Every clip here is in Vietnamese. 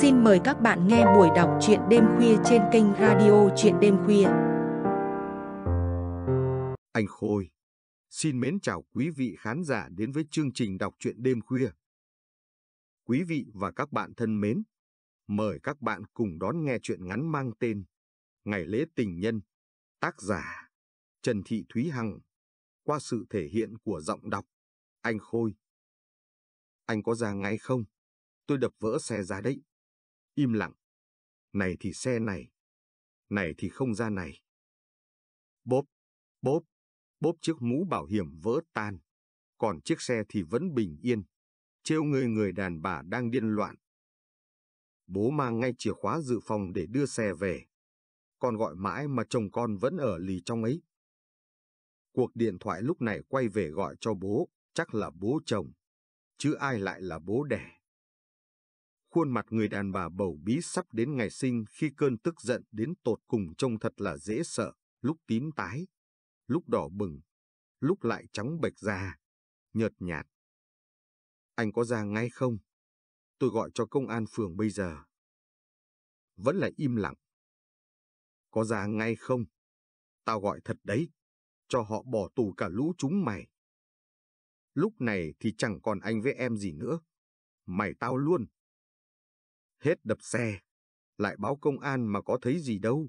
Xin mời các bạn nghe buổi đọc truyện đêm khuya trên kênh Radio Truyện đêm khuya. Anh Khôi xin mến chào quý vị khán giả đến với chương trình đọc truyện đêm khuya. Quý vị và các bạn thân mến, mời các bạn cùng đón nghe truyện ngắn mang tên Ngày lễ tình nhân, tác giả Trần Thị Thúy Hằng qua sự thể hiện của giọng đọc anh Khôi. Anh có ra ngay không? Tôi đập vỡ xe ra đấy im lặng. Này thì xe này, này thì không ra này. Bốp, bốp, bốp chiếc mũ bảo hiểm vỡ tan, còn chiếc xe thì vẫn bình yên, trêu người người đàn bà đang điên loạn. Bố mang ngay chìa khóa dự phòng để đưa xe về. Con gọi mãi mà chồng con vẫn ở lì trong ấy. Cuộc điện thoại lúc này quay về gọi cho bố, chắc là bố chồng, chứ ai lại là bố đẻ khuôn mặt người đàn bà bầu bí sắp đến ngày sinh khi cơn tức giận đến tột cùng trông thật là dễ sợ, lúc tím tái, lúc đỏ bừng, lúc lại trắng bệch da, nhợt nhạt. Anh có ra ngay không? Tôi gọi cho công an phường bây giờ. Vẫn là im lặng. Có ra ngay không? Tao gọi thật đấy, cho họ bỏ tù cả lũ chúng mày. Lúc này thì chẳng còn anh với em gì nữa. Mày tao luôn. Hết đập xe, lại báo công an mà có thấy gì đâu.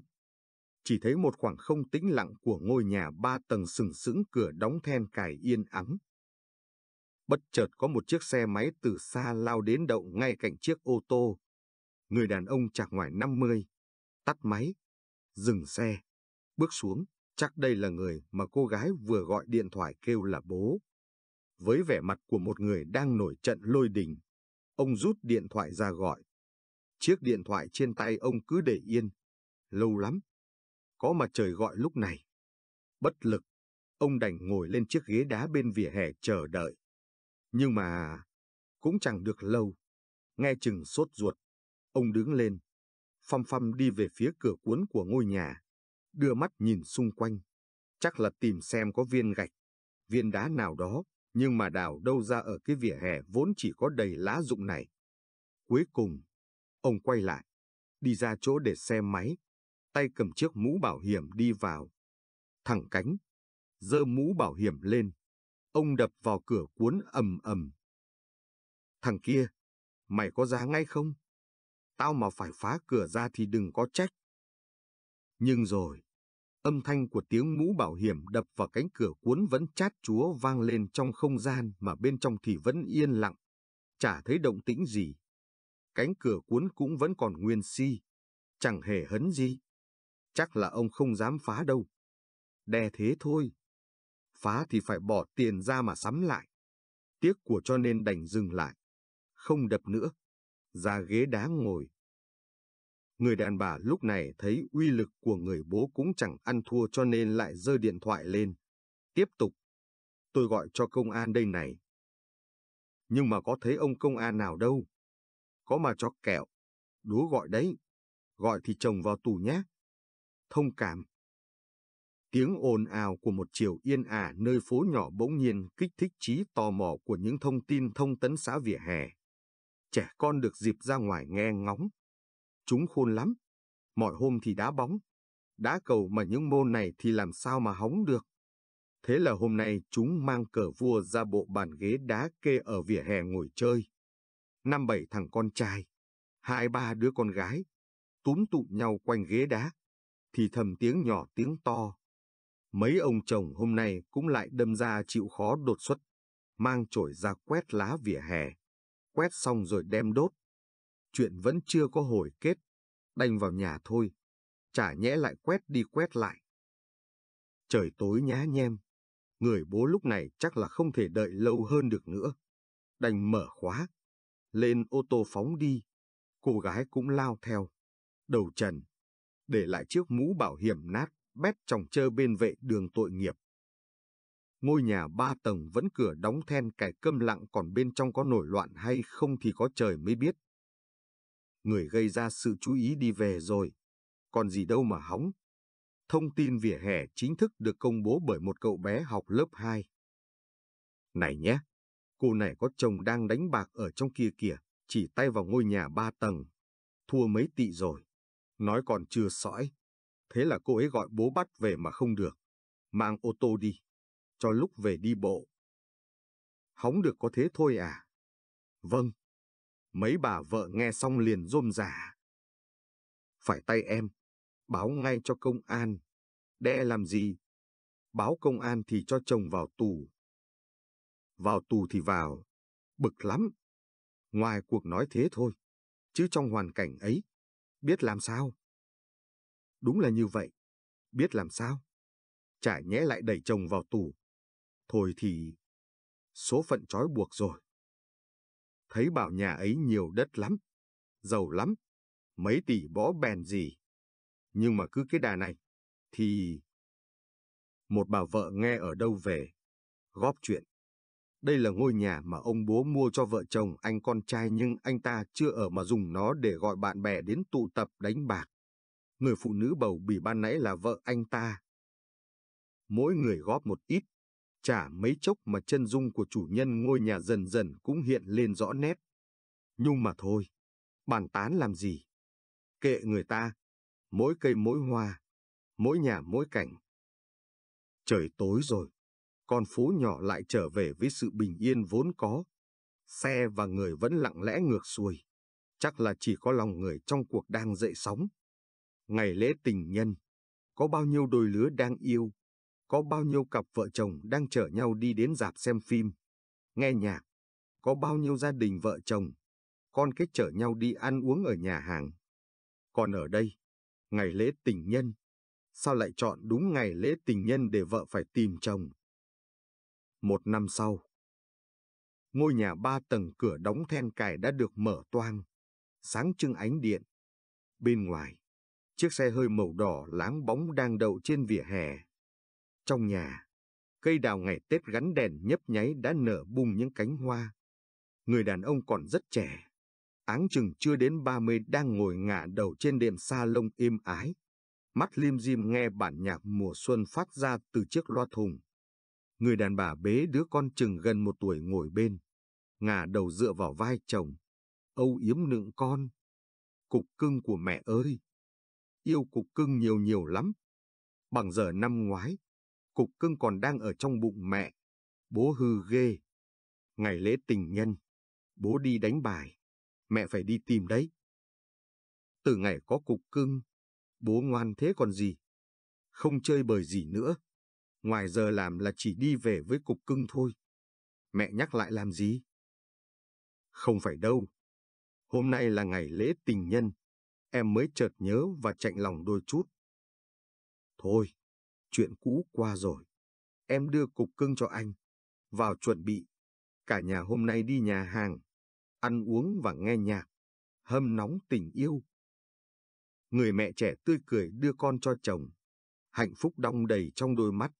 Chỉ thấy một khoảng không tĩnh lặng của ngôi nhà ba tầng sừng sững cửa đóng then cài yên ắng. Bất chợt có một chiếc xe máy từ xa lao đến đậu ngay cạnh chiếc ô tô. Người đàn ông chạc ngoài 50, tắt máy, dừng xe, bước xuống. Chắc đây là người mà cô gái vừa gọi điện thoại kêu là bố. Với vẻ mặt của một người đang nổi trận lôi đình, ông rút điện thoại ra gọi. Chiếc điện thoại trên tay ông cứ để yên. Lâu lắm. Có mà trời gọi lúc này. Bất lực, ông đành ngồi lên chiếc ghế đá bên vỉa hè chờ đợi. Nhưng mà... Cũng chẳng được lâu. Nghe chừng sốt ruột. Ông đứng lên. Phăm phăm đi về phía cửa cuốn của ngôi nhà. Đưa mắt nhìn xung quanh. Chắc là tìm xem có viên gạch, viên đá nào đó nhưng mà đào đâu ra ở cái vỉa hè vốn chỉ có đầy lá rụng này. Cuối cùng, Ông quay lại, đi ra chỗ để xe máy, tay cầm chiếc mũ bảo hiểm đi vào. Thẳng cánh, giơ mũ bảo hiểm lên, ông đập vào cửa cuốn ầm ầm. Thằng kia, mày có ra ngay không? Tao mà phải phá cửa ra thì đừng có trách. Nhưng rồi, âm thanh của tiếng mũ bảo hiểm đập vào cánh cửa cuốn vẫn chát chúa vang lên trong không gian mà bên trong thì vẫn yên lặng, chả thấy động tĩnh gì cánh cửa cuốn cũng vẫn còn nguyên si, chẳng hề hấn gì. Chắc là ông không dám phá đâu. Đè thế thôi. Phá thì phải bỏ tiền ra mà sắm lại. Tiếc của cho nên đành dừng lại. Không đập nữa. Ra ghế đá ngồi. Người đàn bà lúc này thấy uy lực của người bố cũng chẳng ăn thua cho nên lại giơ điện thoại lên. Tiếp tục. Tôi gọi cho công an đây này. Nhưng mà có thấy ông công an nào đâu. Có mà cho kẹo, đúa gọi đấy, gọi thì chồng vào tù nhé. Thông cảm. Tiếng ồn ào của một chiều yên ả nơi phố nhỏ bỗng nhiên kích thích trí tò mò của những thông tin thông tấn xã vỉa hè. Trẻ con được dịp ra ngoài nghe ngóng. Chúng khôn lắm. Mọi hôm thì đá bóng. Đá cầu mà những môn này thì làm sao mà hóng được. Thế là hôm nay chúng mang cờ vua ra bộ bàn ghế đá kê ở vỉa hè ngồi chơi năm bảy thằng con trai, hai ba đứa con gái, túm tụ nhau quanh ghế đá, thì thầm tiếng nhỏ tiếng to. Mấy ông chồng hôm nay cũng lại đâm ra chịu khó đột xuất, mang chổi ra quét lá vỉa hè, quét xong rồi đem đốt. Chuyện vẫn chưa có hồi kết, đành vào nhà thôi, chả nhẽ lại quét đi quét lại. Trời tối nhá nhem, người bố lúc này chắc là không thể đợi lâu hơn được nữa. Đành mở khóa, lên ô tô phóng đi. Cô gái cũng lao theo, đầu trần, để lại chiếc mũ bảo hiểm nát, bét trong chơ bên vệ đường tội nghiệp. Ngôi nhà ba tầng vẫn cửa đóng then cài câm lặng còn bên trong có nổi loạn hay không thì có trời mới biết. Người gây ra sự chú ý đi về rồi, còn gì đâu mà hóng. Thông tin vỉa hè chính thức được công bố bởi một cậu bé học lớp 2. Này nhé, Cô này có chồng đang đánh bạc ở trong kia kìa, chỉ tay vào ngôi nhà ba tầng. Thua mấy tỷ rồi. Nói còn chưa sõi. Thế là cô ấy gọi bố bắt về mà không được. Mang ô tô đi. Cho lúc về đi bộ. Hóng được có thế thôi à? Vâng. Mấy bà vợ nghe xong liền rôm rả. Phải tay em. Báo ngay cho công an. Đe làm gì? Báo công an thì cho chồng vào tù. Vào tù thì vào, bực lắm. Ngoài cuộc nói thế thôi, chứ trong hoàn cảnh ấy, biết làm sao? Đúng là như vậy, biết làm sao? Chả nhẽ lại đẩy chồng vào tù. Thôi thì, số phận trói buộc rồi. Thấy bảo nhà ấy nhiều đất lắm, giàu lắm, mấy tỷ bỏ bèn gì. Nhưng mà cứ cái đà này, thì... Một bà vợ nghe ở đâu về, góp chuyện. Đây là ngôi nhà mà ông bố mua cho vợ chồng anh con trai nhưng anh ta chưa ở mà dùng nó để gọi bạn bè đến tụ tập đánh bạc. Người phụ nữ bầu bỉ ban nãy là vợ anh ta. Mỗi người góp một ít, chả mấy chốc mà chân dung của chủ nhân ngôi nhà dần dần cũng hiện lên rõ nét. Nhung mà thôi, bàn tán làm gì? Kệ người ta, mỗi cây mỗi hoa, mỗi nhà mỗi cảnh. Trời tối rồi, con phố nhỏ lại trở về với sự bình yên vốn có. Xe và người vẫn lặng lẽ ngược xuôi. Chắc là chỉ có lòng người trong cuộc đang dậy sóng. Ngày lễ tình nhân, có bao nhiêu đôi lứa đang yêu, có bao nhiêu cặp vợ chồng đang chở nhau đi đến dạp xem phim, nghe nhạc, có bao nhiêu gia đình vợ chồng, con cái chở nhau đi ăn uống ở nhà hàng. Còn ở đây, ngày lễ tình nhân, sao lại chọn đúng ngày lễ tình nhân để vợ phải tìm chồng? Một năm sau, ngôi nhà ba tầng cửa đóng then cài đã được mở toang, sáng trưng ánh điện. Bên ngoài, chiếc xe hơi màu đỏ láng bóng đang đậu trên vỉa hè. Trong nhà, cây đào ngày Tết gắn đèn nhấp nháy đã nở bung những cánh hoa. Người đàn ông còn rất trẻ, áng chừng chưa đến ba mươi đang ngồi ngả đầu trên đệm sa lông êm ái. Mắt lim dim nghe bản nhạc mùa xuân phát ra từ chiếc loa thùng người đàn bà bế đứa con chừng gần một tuổi ngồi bên, ngả đầu dựa vào vai chồng, âu yếm nựng con. Cục cưng của mẹ ơi! Yêu cục cưng nhiều nhiều lắm. Bằng giờ năm ngoái, cục cưng còn đang ở trong bụng mẹ. Bố hư ghê. Ngày lễ tình nhân, bố đi đánh bài. Mẹ phải đi tìm đấy. Từ ngày có cục cưng, bố ngoan thế còn gì. Không chơi bời gì nữa ngoài giờ làm là chỉ đi về với cục cưng thôi. Mẹ nhắc lại làm gì? Không phải đâu. Hôm nay là ngày lễ tình nhân. Em mới chợt nhớ và chạnh lòng đôi chút. Thôi, chuyện cũ qua rồi. Em đưa cục cưng cho anh. Vào chuẩn bị. Cả nhà hôm nay đi nhà hàng. Ăn uống và nghe nhạc. Hâm nóng tình yêu. Người mẹ trẻ tươi cười đưa con cho chồng. Hạnh phúc đong đầy trong đôi mắt.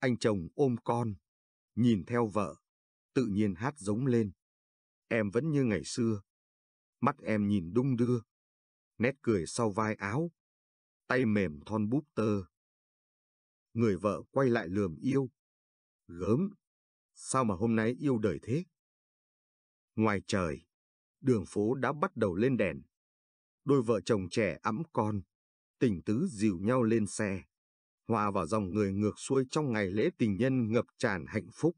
Anh chồng ôm con, nhìn theo vợ, tự nhiên hát giống lên. Em vẫn như ngày xưa. Mắt em nhìn đung đưa. Nét cười sau vai áo. Tay mềm thon búp tơ. Người vợ quay lại lườm yêu. Gớm, sao mà hôm nay yêu đời thế? Ngoài trời, đường phố đã bắt đầu lên đèn. Đôi vợ chồng trẻ ẵm con, tình tứ dìu nhau lên xe hòa vào dòng người ngược xuôi trong ngày lễ tình nhân ngập tràn hạnh phúc.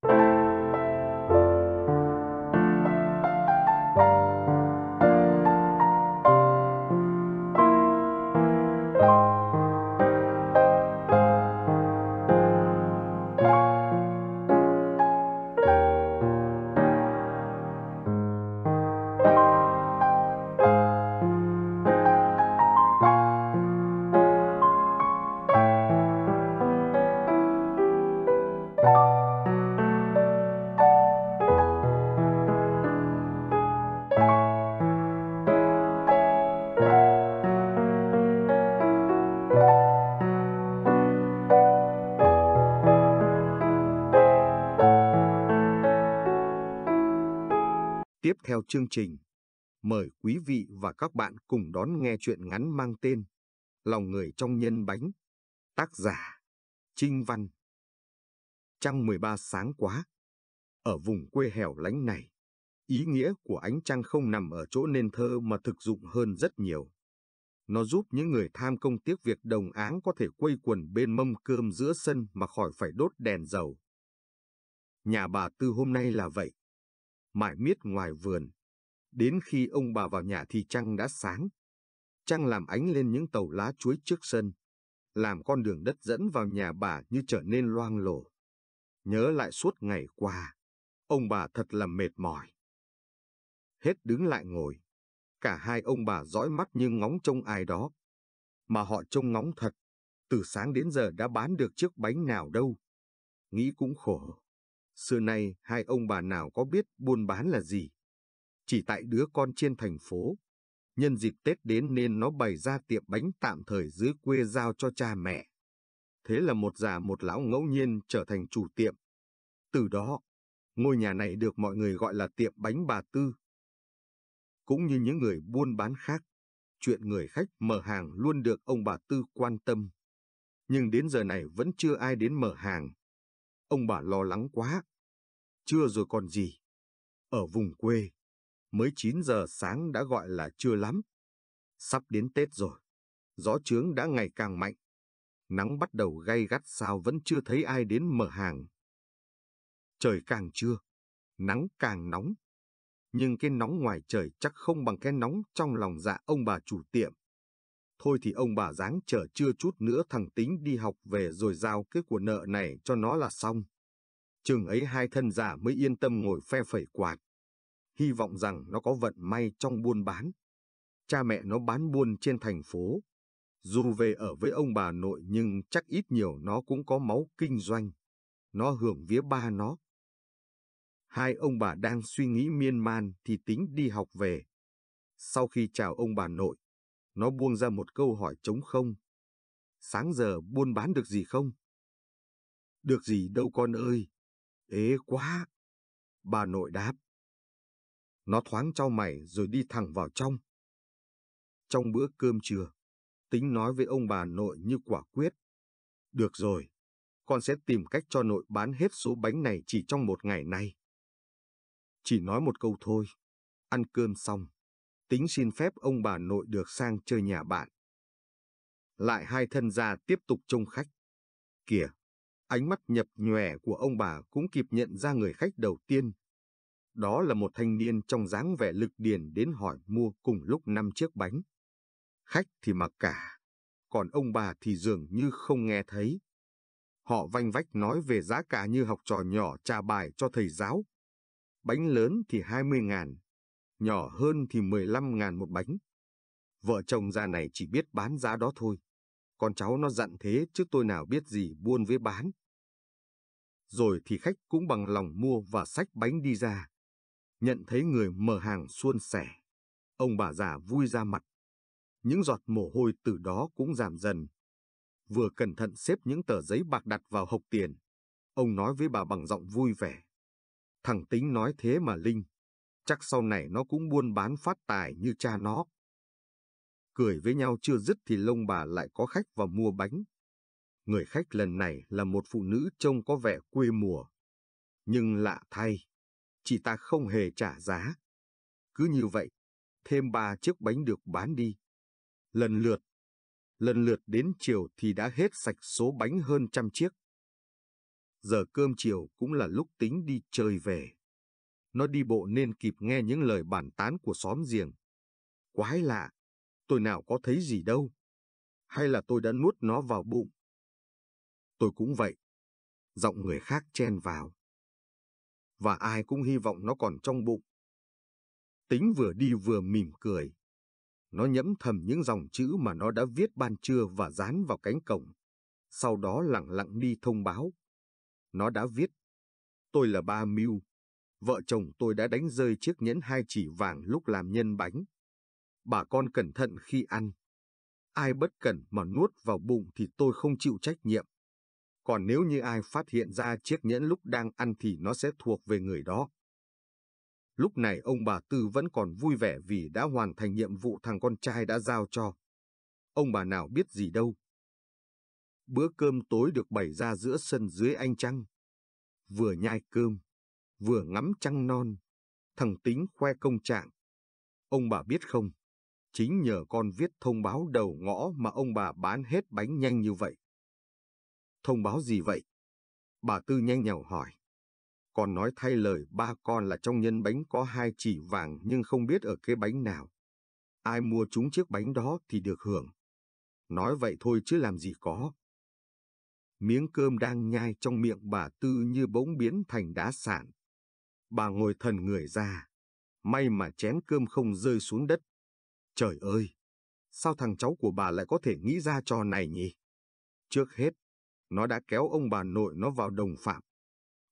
chương trình. Mời quý vị và các bạn cùng đón nghe chuyện ngắn mang tên Lòng người trong nhân bánh. Tác giả Trinh Văn Trăng 13 sáng quá. Ở vùng quê hẻo lánh này, ý nghĩa của ánh trăng không nằm ở chỗ nên thơ mà thực dụng hơn rất nhiều. Nó giúp những người tham công tiếc việc đồng áng có thể quây quần bên mâm cơm giữa sân mà khỏi phải đốt đèn dầu. Nhà bà Tư hôm nay là vậy. Mải miết ngoài vườn, Đến khi ông bà vào nhà thì trăng đã sáng. Trăng làm ánh lên những tàu lá chuối trước sân, làm con đường đất dẫn vào nhà bà như trở nên loang lổ. Nhớ lại suốt ngày qua, ông bà thật là mệt mỏi. Hết đứng lại ngồi, cả hai ông bà dõi mắt như ngóng trông ai đó. Mà họ trông ngóng thật, từ sáng đến giờ đã bán được chiếc bánh nào đâu. Nghĩ cũng khổ. Xưa nay hai ông bà nào có biết buôn bán là gì chỉ tại đứa con trên thành phố. Nhân dịp Tết đến nên nó bày ra tiệm bánh tạm thời dưới quê giao cho cha mẹ. Thế là một già một lão ngẫu nhiên trở thành chủ tiệm. Từ đó, ngôi nhà này được mọi người gọi là tiệm bánh bà Tư. Cũng như những người buôn bán khác, chuyện người khách mở hàng luôn được ông bà Tư quan tâm. Nhưng đến giờ này vẫn chưa ai đến mở hàng. Ông bà lo lắng quá. Chưa rồi còn gì. Ở vùng quê, mới 9 giờ sáng đã gọi là chưa lắm. Sắp đến Tết rồi, gió trướng đã ngày càng mạnh. Nắng bắt đầu gay gắt sao vẫn chưa thấy ai đến mở hàng. Trời càng trưa, nắng càng nóng. Nhưng cái nóng ngoài trời chắc không bằng cái nóng trong lòng dạ ông bà chủ tiệm. Thôi thì ông bà dáng chờ chưa chút nữa thằng tính đi học về rồi giao cái của nợ này cho nó là xong. trường ấy hai thân giả mới yên tâm ngồi phe phẩy quạt hy vọng rằng nó có vận may trong buôn bán. Cha mẹ nó bán buôn trên thành phố. Dù về ở với ông bà nội nhưng chắc ít nhiều nó cũng có máu kinh doanh. Nó hưởng vía ba nó. Hai ông bà đang suy nghĩ miên man thì tính đi học về. Sau khi chào ông bà nội, nó buông ra một câu hỏi trống không. Sáng giờ buôn bán được gì không? Được gì đâu con ơi. Ế quá. Bà nội đáp. Nó thoáng trao mày rồi đi thẳng vào trong. Trong bữa cơm trưa, tính nói với ông bà nội như quả quyết. Được rồi, con sẽ tìm cách cho nội bán hết số bánh này chỉ trong một ngày nay. Chỉ nói một câu thôi. Ăn cơm xong, tính xin phép ông bà nội được sang chơi nhà bạn. Lại hai thân gia tiếp tục trông khách. Kìa, ánh mắt nhập nhòe của ông bà cũng kịp nhận ra người khách đầu tiên đó là một thanh niên trong dáng vẻ lực điền đến hỏi mua cùng lúc năm chiếc bánh. Khách thì mặc cả, còn ông bà thì dường như không nghe thấy. Họ vanh vách nói về giá cả như học trò nhỏ trà bài cho thầy giáo. Bánh lớn thì 20 ngàn, nhỏ hơn thì 15 ngàn một bánh. Vợ chồng già này chỉ biết bán giá đó thôi. Con cháu nó dặn thế chứ tôi nào biết gì buôn với bán. Rồi thì khách cũng bằng lòng mua và sách bánh đi ra nhận thấy người mở hàng suôn sẻ. Ông bà già vui ra mặt. Những giọt mồ hôi từ đó cũng giảm dần. Vừa cẩn thận xếp những tờ giấy bạc đặt vào hộc tiền, ông nói với bà bằng giọng vui vẻ. Thằng Tính nói thế mà Linh, chắc sau này nó cũng buôn bán phát tài như cha nó. Cười với nhau chưa dứt thì lông bà lại có khách vào mua bánh. Người khách lần này là một phụ nữ trông có vẻ quê mùa. Nhưng lạ thay, chị ta không hề trả giá. Cứ như vậy, thêm ba chiếc bánh được bán đi. Lần lượt, lần lượt đến chiều thì đã hết sạch số bánh hơn trăm chiếc. Giờ cơm chiều cũng là lúc tính đi chơi về. Nó đi bộ nên kịp nghe những lời bản tán của xóm giềng. Quái lạ, tôi nào có thấy gì đâu. Hay là tôi đã nuốt nó vào bụng? Tôi cũng vậy. Giọng người khác chen vào và ai cũng hy vọng nó còn trong bụng. Tính vừa đi vừa mỉm cười. Nó nhẫm thầm những dòng chữ mà nó đã viết ban trưa và dán vào cánh cổng. Sau đó lặng lặng đi thông báo. Nó đã viết. Tôi là ba Miu. Vợ chồng tôi đã đánh rơi chiếc nhẫn hai chỉ vàng lúc làm nhân bánh. Bà con cẩn thận khi ăn. Ai bất cẩn mà nuốt vào bụng thì tôi không chịu trách nhiệm còn nếu như ai phát hiện ra chiếc nhẫn lúc đang ăn thì nó sẽ thuộc về người đó. Lúc này ông bà Tư vẫn còn vui vẻ vì đã hoàn thành nhiệm vụ thằng con trai đã giao cho. Ông bà nào biết gì đâu. Bữa cơm tối được bày ra giữa sân dưới ánh trăng. Vừa nhai cơm, vừa ngắm trăng non. Thằng Tính khoe công trạng. Ông bà biết không, chính nhờ con viết thông báo đầu ngõ mà ông bà bán hết bánh nhanh như vậy. Thông báo gì vậy? Bà Tư nhanh nhào hỏi. Còn nói thay lời ba con là trong nhân bánh có hai chỉ vàng nhưng không biết ở cái bánh nào. Ai mua chúng chiếc bánh đó thì được hưởng. Nói vậy thôi chứ làm gì có. Miếng cơm đang nhai trong miệng bà Tư như bỗng biến thành đá sản. Bà ngồi thần người ra. May mà chén cơm không rơi xuống đất. Trời ơi! Sao thằng cháu của bà lại có thể nghĩ ra trò này nhỉ? Trước hết, nó đã kéo ông bà nội nó vào đồng phạm.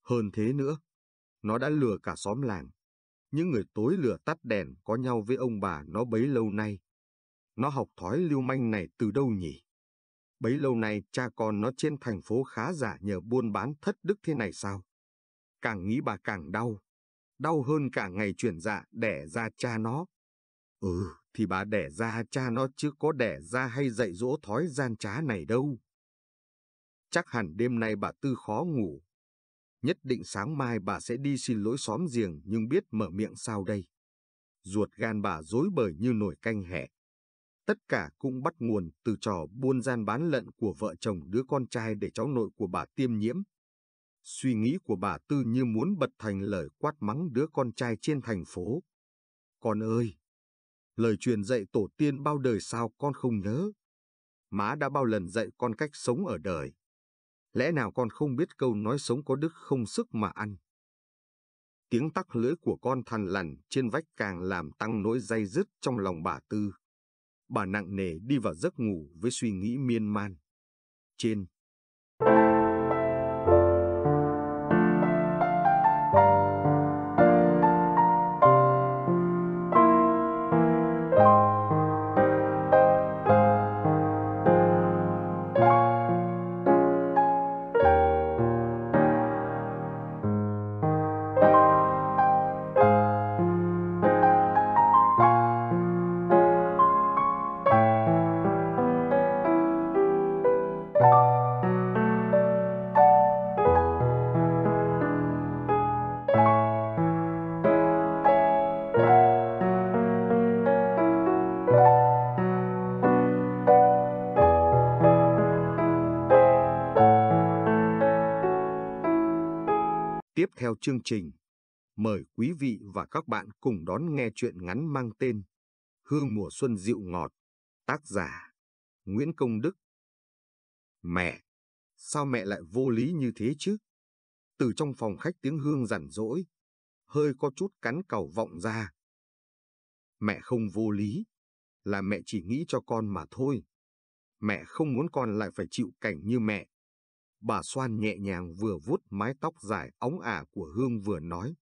Hơn thế nữa, nó đã lừa cả xóm làng. Những người tối lừa tắt đèn có nhau với ông bà nó bấy lâu nay. Nó học thói lưu manh này từ đâu nhỉ? Bấy lâu nay cha con nó trên thành phố khá giả nhờ buôn bán thất đức thế này sao? Càng nghĩ bà càng đau. Đau hơn cả ngày chuyển dạ đẻ ra cha nó. Ừ, thì bà đẻ ra cha nó chứ có đẻ ra hay dạy dỗ thói gian trá này đâu. Chắc hẳn đêm nay bà Tư khó ngủ. Nhất định sáng mai bà sẽ đi xin lỗi xóm giềng nhưng biết mở miệng sao đây. Ruột gan bà dối bời như nổi canh hẹ. Tất cả cũng bắt nguồn từ trò buôn gian bán lận của vợ chồng đứa con trai để cháu nội của bà tiêm nhiễm. Suy nghĩ của bà Tư như muốn bật thành lời quát mắng đứa con trai trên thành phố. Con ơi! Lời truyền dạy tổ tiên bao đời sao con không nhớ? Má đã bao lần dạy con cách sống ở đời. Lẽ nào con không biết câu nói sống có đức không sức mà ăn? Tiếng tắc lưỡi của con thằn lằn trên vách càng làm tăng nỗi dây dứt trong lòng bà Tư. Bà nặng nề đi vào giấc ngủ với suy nghĩ miên man. Trên, chương trình. Mời quý vị và các bạn cùng đón nghe chuyện ngắn mang tên Hương mùa xuân dịu ngọt, tác giả Nguyễn Công Đức. Mẹ, sao mẹ lại vô lý như thế chứ? Từ trong phòng khách tiếng Hương rằn rỗi, hơi có chút cắn cầu vọng ra. Mẹ không vô lý, là mẹ chỉ nghĩ cho con mà thôi. Mẹ không muốn con lại phải chịu cảnh như mẹ. Bà Soan nhẹ nhàng vừa vuốt mái tóc dài óng ả của Hương vừa nói.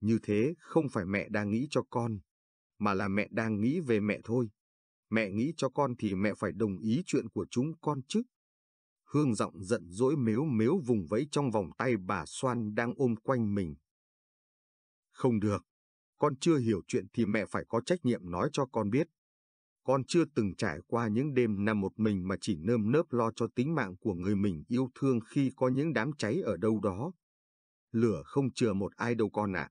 Như thế không phải mẹ đang nghĩ cho con, mà là mẹ đang nghĩ về mẹ thôi. Mẹ nghĩ cho con thì mẹ phải đồng ý chuyện của chúng con chứ. Hương giọng giận dỗi mếu mếu vùng vẫy trong vòng tay bà Soan đang ôm quanh mình. Không được, con chưa hiểu chuyện thì mẹ phải có trách nhiệm nói cho con biết. Con chưa từng trải qua những đêm nằm một mình mà chỉ nơm nớp lo cho tính mạng của người mình yêu thương khi có những đám cháy ở đâu đó. Lửa không chừa một ai đâu con ạ. À.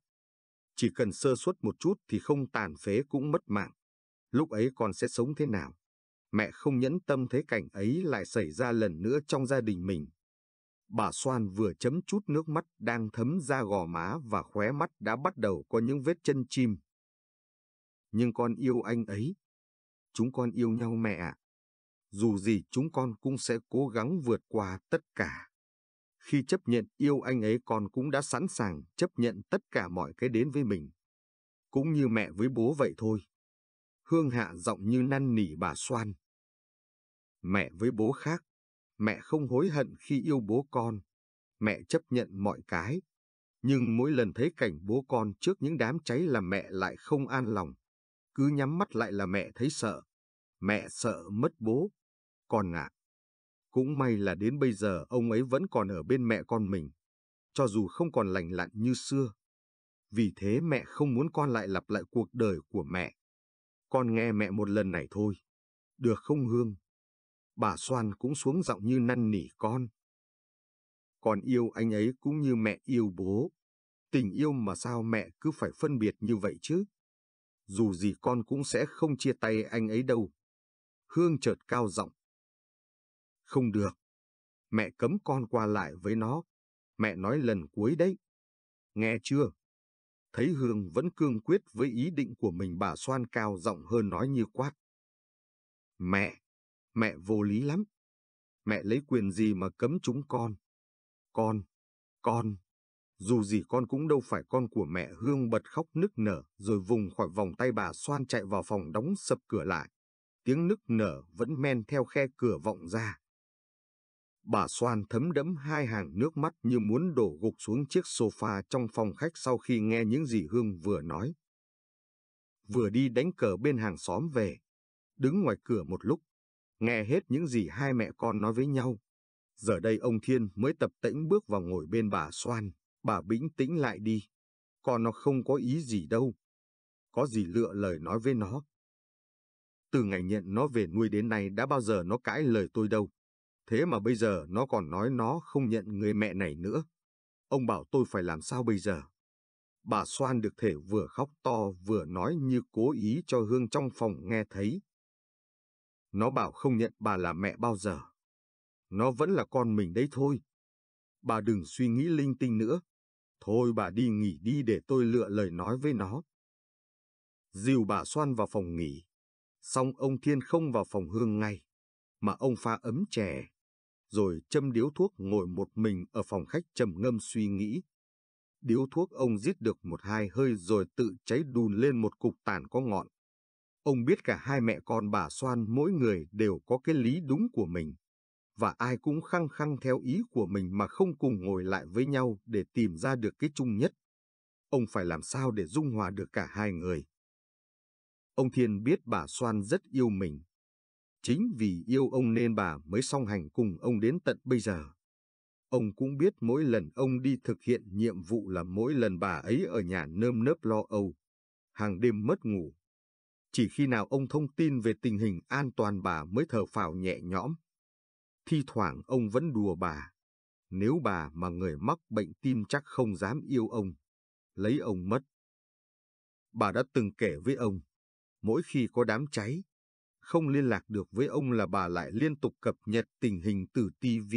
Chỉ cần sơ suất một chút thì không tàn phế cũng mất mạng. Lúc ấy con sẽ sống thế nào? Mẹ không nhẫn tâm thế cảnh ấy lại xảy ra lần nữa trong gia đình mình. Bà Soan vừa chấm chút nước mắt đang thấm ra gò má và khóe mắt đã bắt đầu có những vết chân chim. Nhưng con yêu anh ấy, chúng con yêu nhau mẹ ạ. Dù gì chúng con cũng sẽ cố gắng vượt qua tất cả. Khi chấp nhận yêu anh ấy con cũng đã sẵn sàng chấp nhận tất cả mọi cái đến với mình. Cũng như mẹ với bố vậy thôi. Hương Hạ giọng như năn nỉ bà xoan Mẹ với bố khác, mẹ không hối hận khi yêu bố con. Mẹ chấp nhận mọi cái. Nhưng mỗi lần thấy cảnh bố con trước những đám cháy là mẹ lại không an lòng cứ nhắm mắt lại là mẹ thấy sợ. Mẹ sợ mất bố. Con ạ. À, cũng may là đến bây giờ ông ấy vẫn còn ở bên mẹ con mình, cho dù không còn lành lặn như xưa. Vì thế mẹ không muốn con lại lặp lại cuộc đời của mẹ. Con nghe mẹ một lần này thôi. Được không Hương? Bà Soan cũng xuống giọng như năn nỉ con. Con yêu anh ấy cũng như mẹ yêu bố. Tình yêu mà sao mẹ cứ phải phân biệt như vậy chứ? dù gì con cũng sẽ không chia tay anh ấy đâu. Hương chợt cao giọng. Không được. Mẹ cấm con qua lại với nó. Mẹ nói lần cuối đấy. Nghe chưa? Thấy Hương vẫn cương quyết với ý định của mình bà xoan cao giọng hơn nói như quát. Mẹ! Mẹ vô lý lắm. Mẹ lấy quyền gì mà cấm chúng con? Con! Con! dù gì con cũng đâu phải con của mẹ Hương bật khóc nức nở rồi vùng khỏi vòng tay bà xoan chạy vào phòng đóng sập cửa lại. Tiếng nức nở vẫn men theo khe cửa vọng ra. Bà xoan thấm đẫm hai hàng nước mắt như muốn đổ gục xuống chiếc sofa trong phòng khách sau khi nghe những gì Hương vừa nói. Vừa đi đánh cờ bên hàng xóm về, đứng ngoài cửa một lúc, nghe hết những gì hai mẹ con nói với nhau. Giờ đây ông Thiên mới tập tĩnh bước vào ngồi bên bà Xoan. Bà bĩnh tĩnh lại đi, con nó không có ý gì đâu. Có gì lựa lời nói với nó. Từ ngày nhận nó về nuôi đến nay đã bao giờ nó cãi lời tôi đâu. Thế mà bây giờ nó còn nói nó không nhận người mẹ này nữa. Ông bảo tôi phải làm sao bây giờ? Bà xoan được thể vừa khóc to vừa nói như cố ý cho Hương trong phòng nghe thấy. Nó bảo không nhận bà là mẹ bao giờ. Nó vẫn là con mình đấy thôi. Bà đừng suy nghĩ linh tinh nữa. Thôi bà đi nghỉ đi để tôi lựa lời nói với nó. Dìu bà xoan vào phòng nghỉ. Xong ông Thiên không vào phòng hương ngay, mà ông pha ấm chè, rồi châm điếu thuốc ngồi một mình ở phòng khách trầm ngâm suy nghĩ. Điếu thuốc ông giết được một hai hơi rồi tự cháy đùn lên một cục tàn có ngọn. Ông biết cả hai mẹ con bà xoan mỗi người đều có cái lý đúng của mình và ai cũng khăng khăng theo ý của mình mà không cùng ngồi lại với nhau để tìm ra được cái chung nhất. Ông phải làm sao để dung hòa được cả hai người. Ông Thiên biết bà Soan rất yêu mình. Chính vì yêu ông nên bà mới song hành cùng ông đến tận bây giờ. Ông cũng biết mỗi lần ông đi thực hiện nhiệm vụ là mỗi lần bà ấy ở nhà nơm nớp lo âu, hàng đêm mất ngủ. Chỉ khi nào ông thông tin về tình hình an toàn bà mới thở phào nhẹ nhõm. Thi thoảng ông vẫn đùa bà. Nếu bà mà người mắc bệnh tim chắc không dám yêu ông. Lấy ông mất. Bà đã từng kể với ông. Mỗi khi có đám cháy, không liên lạc được với ông là bà lại liên tục cập nhật tình hình từ TV,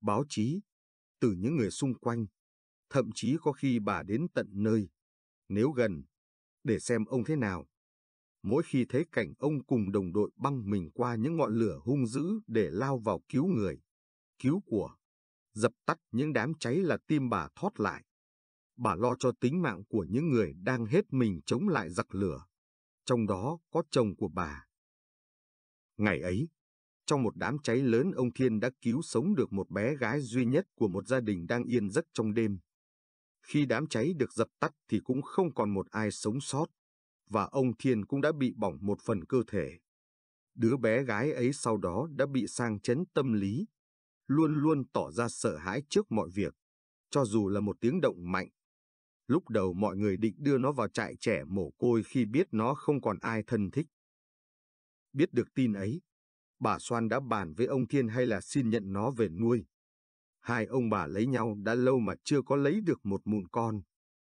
báo chí, từ những người xung quanh. Thậm chí có khi bà đến tận nơi, nếu gần, để xem ông thế nào mỗi khi thấy cảnh ông cùng đồng đội băng mình qua những ngọn lửa hung dữ để lao vào cứu người, cứu của, dập tắt những đám cháy là tim bà thoát lại. Bà lo cho tính mạng của những người đang hết mình chống lại giặc lửa, trong đó có chồng của bà. Ngày ấy, trong một đám cháy lớn ông Thiên đã cứu sống được một bé gái duy nhất của một gia đình đang yên giấc trong đêm. Khi đám cháy được dập tắt thì cũng không còn một ai sống sót và ông Thiên cũng đã bị bỏng một phần cơ thể. Đứa bé gái ấy sau đó đã bị sang chấn tâm lý, luôn luôn tỏ ra sợ hãi trước mọi việc, cho dù là một tiếng động mạnh. Lúc đầu mọi người định đưa nó vào trại trẻ mồ côi khi biết nó không còn ai thân thích. Biết được tin ấy, bà Soan đã bàn với ông Thiên hay là xin nhận nó về nuôi. Hai ông bà lấy nhau đã lâu mà chưa có lấy được một mụn con.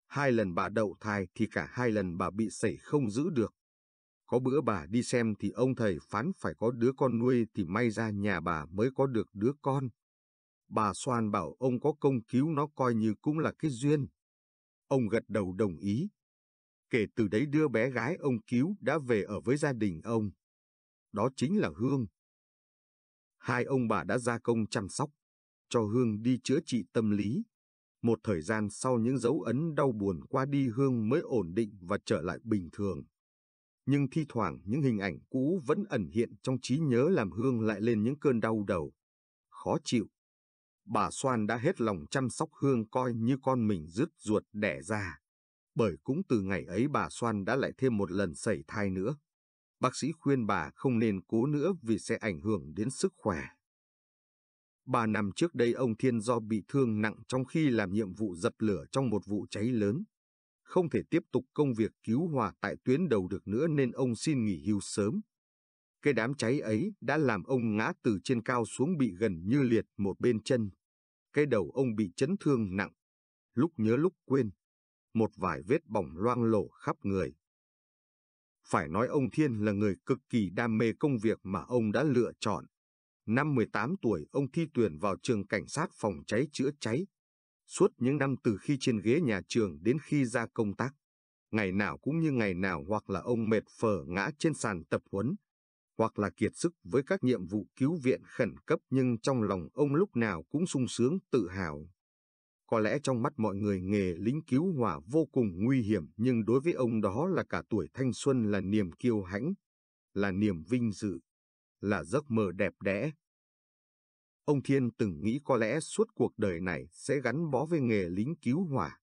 Hai lần bà đậu thai thì cả hai lần bà bị sẩy không giữ được. Có bữa bà đi xem thì ông thầy phán phải có đứa con nuôi thì may ra nhà bà mới có được đứa con. Bà Soan bảo ông có công cứu nó coi như cũng là cái duyên. Ông gật đầu đồng ý. Kể từ đấy đứa bé gái ông cứu đã về ở với gia đình ông. Đó chính là Hương. Hai ông bà đã ra công chăm sóc, cho Hương đi chữa trị tâm lý, một thời gian sau những dấu ấn đau buồn qua đi Hương mới ổn định và trở lại bình thường. Nhưng thi thoảng những hình ảnh cũ vẫn ẩn hiện trong trí nhớ làm Hương lại lên những cơn đau đầu. Khó chịu. Bà Soan đã hết lòng chăm sóc Hương coi như con mình rứt ruột đẻ ra. Bởi cũng từ ngày ấy bà Soan đã lại thêm một lần sẩy thai nữa. Bác sĩ khuyên bà không nên cố nữa vì sẽ ảnh hưởng đến sức khỏe. 3 năm trước đây ông Thiên do bị thương nặng trong khi làm nhiệm vụ dập lửa trong một vụ cháy lớn. Không thể tiếp tục công việc cứu hỏa tại tuyến đầu được nữa nên ông xin nghỉ hưu sớm. Cái đám cháy ấy đã làm ông ngã từ trên cao xuống bị gần như liệt một bên chân. Cái đầu ông bị chấn thương nặng. Lúc nhớ lúc quên. Một vài vết bỏng loang lổ khắp người. Phải nói ông Thiên là người cực kỳ đam mê công việc mà ông đã lựa chọn. Năm 18 tuổi ông thi tuyển vào trường cảnh sát phòng cháy chữa cháy. Suốt những năm từ khi trên ghế nhà trường đến khi ra công tác, ngày nào cũng như ngày nào hoặc là ông mệt phở ngã trên sàn tập huấn, hoặc là kiệt sức với các nhiệm vụ cứu viện khẩn cấp nhưng trong lòng ông lúc nào cũng sung sướng tự hào. Có lẽ trong mắt mọi người nghề lính cứu hỏa vô cùng nguy hiểm nhưng đối với ông đó là cả tuổi thanh xuân là niềm kiêu hãnh, là niềm vinh dự là giấc mơ đẹp đẽ. Ông Thiên từng nghĩ có lẽ suốt cuộc đời này sẽ gắn bó với nghề lính cứu hỏa.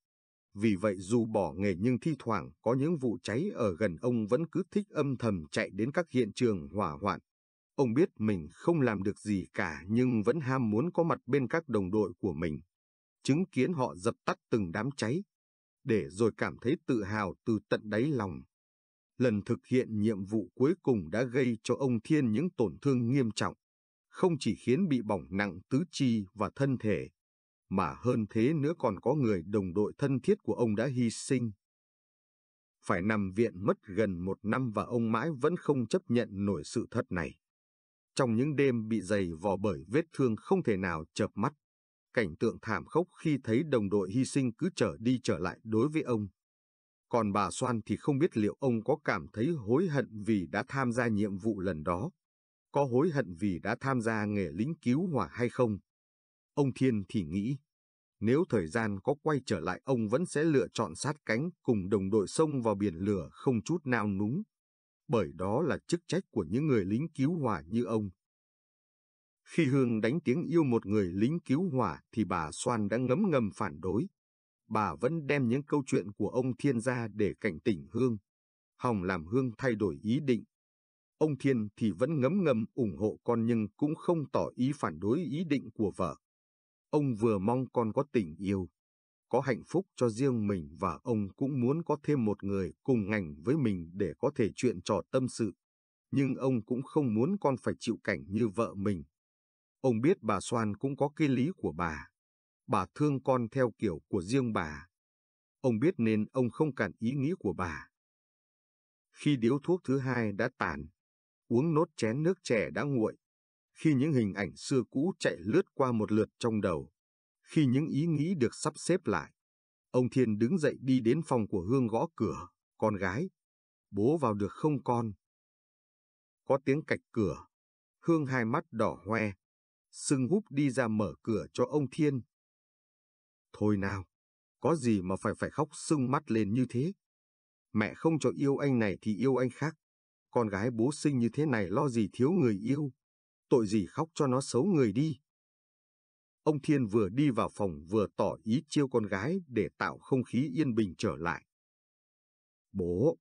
Vì vậy dù bỏ nghề nhưng thi thoảng có những vụ cháy ở gần ông vẫn cứ thích âm thầm chạy đến các hiện trường hỏa hoạn. Ông biết mình không làm được gì cả nhưng vẫn ham muốn có mặt bên các đồng đội của mình. Chứng kiến họ dập tắt từng đám cháy, để rồi cảm thấy tự hào từ tận đáy lòng lần thực hiện nhiệm vụ cuối cùng đã gây cho ông Thiên những tổn thương nghiêm trọng, không chỉ khiến bị bỏng nặng tứ chi và thân thể, mà hơn thế nữa còn có người đồng đội thân thiết của ông đã hy sinh. Phải nằm viện mất gần một năm và ông mãi vẫn không chấp nhận nổi sự thật này. Trong những đêm bị dày vò bởi vết thương không thể nào chợp mắt, cảnh tượng thảm khốc khi thấy đồng đội hy sinh cứ trở đi trở lại đối với ông. Còn bà Soan thì không biết liệu ông có cảm thấy hối hận vì đã tham gia nhiệm vụ lần đó, có hối hận vì đã tham gia nghề lính cứu hỏa hay không. Ông Thiên thì nghĩ, nếu thời gian có quay trở lại ông vẫn sẽ lựa chọn sát cánh cùng đồng đội sông vào biển lửa không chút nào núng, bởi đó là chức trách của những người lính cứu hỏa như ông. Khi Hương đánh tiếng yêu một người lính cứu hỏa thì bà Soan đã ngấm ngầm phản đối bà vẫn đem những câu chuyện của ông Thiên ra để cảnh tỉnh Hương, Hồng làm Hương thay đổi ý định. Ông Thiên thì vẫn ngấm ngầm ủng hộ con nhưng cũng không tỏ ý phản đối ý định của vợ. Ông vừa mong con có tình yêu, có hạnh phúc cho riêng mình và ông cũng muốn có thêm một người cùng ngành với mình để có thể chuyện trò tâm sự. Nhưng ông cũng không muốn con phải chịu cảnh như vợ mình. Ông biết bà Soan cũng có cái lý của bà, Bà thương con theo kiểu của riêng bà. Ông biết nên ông không cản ý nghĩ của bà. Khi điếu thuốc thứ hai đã tàn, uống nốt chén nước trẻ đã nguội, khi những hình ảnh xưa cũ chạy lướt qua một lượt trong đầu, khi những ý nghĩ được sắp xếp lại, ông Thiên đứng dậy đi đến phòng của Hương gõ cửa, con gái, bố vào được không con? Có tiếng cạch cửa, Hương hai mắt đỏ hoe, sưng húp đi ra mở cửa cho ông Thiên. Thôi nào, có gì mà phải phải khóc sưng mắt lên như thế. Mẹ không cho yêu anh này thì yêu anh khác. Con gái bố sinh như thế này lo gì thiếu người yêu. Tội gì khóc cho nó xấu người đi. Ông Thiên vừa đi vào phòng vừa tỏ ý chiêu con gái để tạo không khí yên bình trở lại. Bố,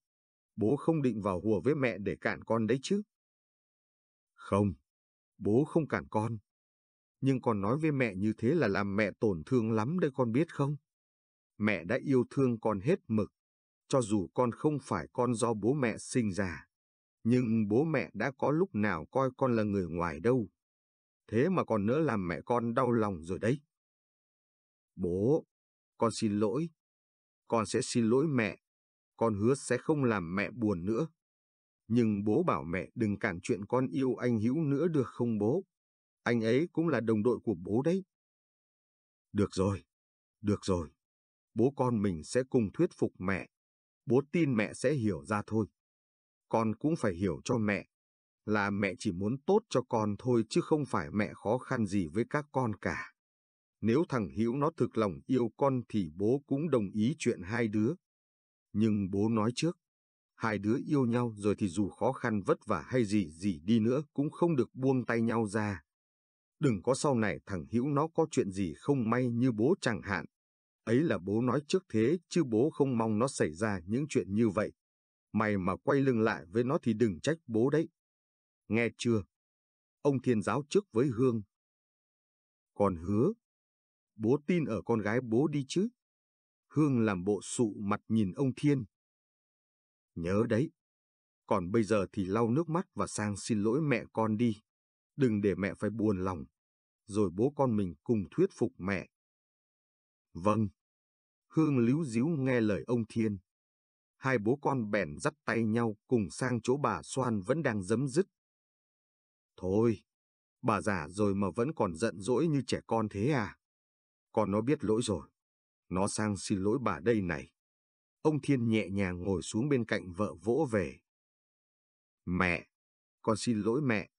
bố không định vào hùa với mẹ để cản con đấy chứ? Không, bố không cản con nhưng con nói với mẹ như thế là làm mẹ tổn thương lắm đấy con biết không? Mẹ đã yêu thương con hết mực, cho dù con không phải con do bố mẹ sinh ra, nhưng bố mẹ đã có lúc nào coi con là người ngoài đâu. Thế mà còn nỡ làm mẹ con đau lòng rồi đấy. Bố, con xin lỗi. Con sẽ xin lỗi mẹ. Con hứa sẽ không làm mẹ buồn nữa. Nhưng bố bảo mẹ đừng cản chuyện con yêu anh Hữu nữa được không bố? anh ấy cũng là đồng đội của bố đấy. Được rồi, được rồi, bố con mình sẽ cùng thuyết phục mẹ. Bố tin mẹ sẽ hiểu ra thôi. Con cũng phải hiểu cho mẹ, là mẹ chỉ muốn tốt cho con thôi chứ không phải mẹ khó khăn gì với các con cả. Nếu thằng Hữu nó thực lòng yêu con thì bố cũng đồng ý chuyện hai đứa. Nhưng bố nói trước, hai đứa yêu nhau rồi thì dù khó khăn vất vả hay gì gì đi nữa cũng không được buông tay nhau ra. Đừng có sau này thằng Hữu nó có chuyện gì không may như bố chẳng hạn. Ấy là bố nói trước thế chứ bố không mong nó xảy ra những chuyện như vậy. Mày mà quay lưng lại với nó thì đừng trách bố đấy. Nghe chưa? Ông thiên giáo trước với Hương. Còn hứa, bố tin ở con gái bố đi chứ. Hương làm bộ sụ mặt nhìn ông thiên. Nhớ đấy, còn bây giờ thì lau nước mắt và sang xin lỗi mẹ con đi. Đừng để mẹ phải buồn lòng rồi bố con mình cùng thuyết phục mẹ. Vâng. Hương líu díu nghe lời ông Thiên. Hai bố con bèn dắt tay nhau cùng sang chỗ bà Soan vẫn đang dấm dứt. Thôi, bà già rồi mà vẫn còn giận dỗi như trẻ con thế à? Con nó biết lỗi rồi. Nó sang xin lỗi bà đây này. Ông Thiên nhẹ nhàng ngồi xuống bên cạnh vợ vỗ về. Mẹ, con xin lỗi mẹ.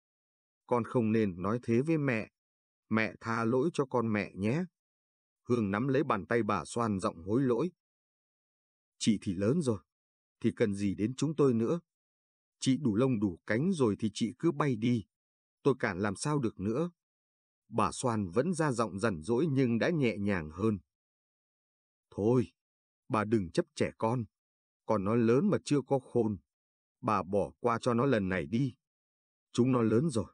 Con không nên nói thế với mẹ mẹ tha lỗi cho con mẹ nhé. Hương nắm lấy bàn tay bà xoan giọng hối lỗi. Chị thì lớn rồi, thì cần gì đến chúng tôi nữa. Chị đủ lông đủ cánh rồi thì chị cứ bay đi, tôi cản làm sao được nữa. Bà xoan vẫn ra giọng rằn rỗi nhưng đã nhẹ nhàng hơn. Thôi, bà đừng chấp trẻ con, còn nó lớn mà chưa có khôn. Bà bỏ qua cho nó lần này đi. Chúng nó lớn rồi,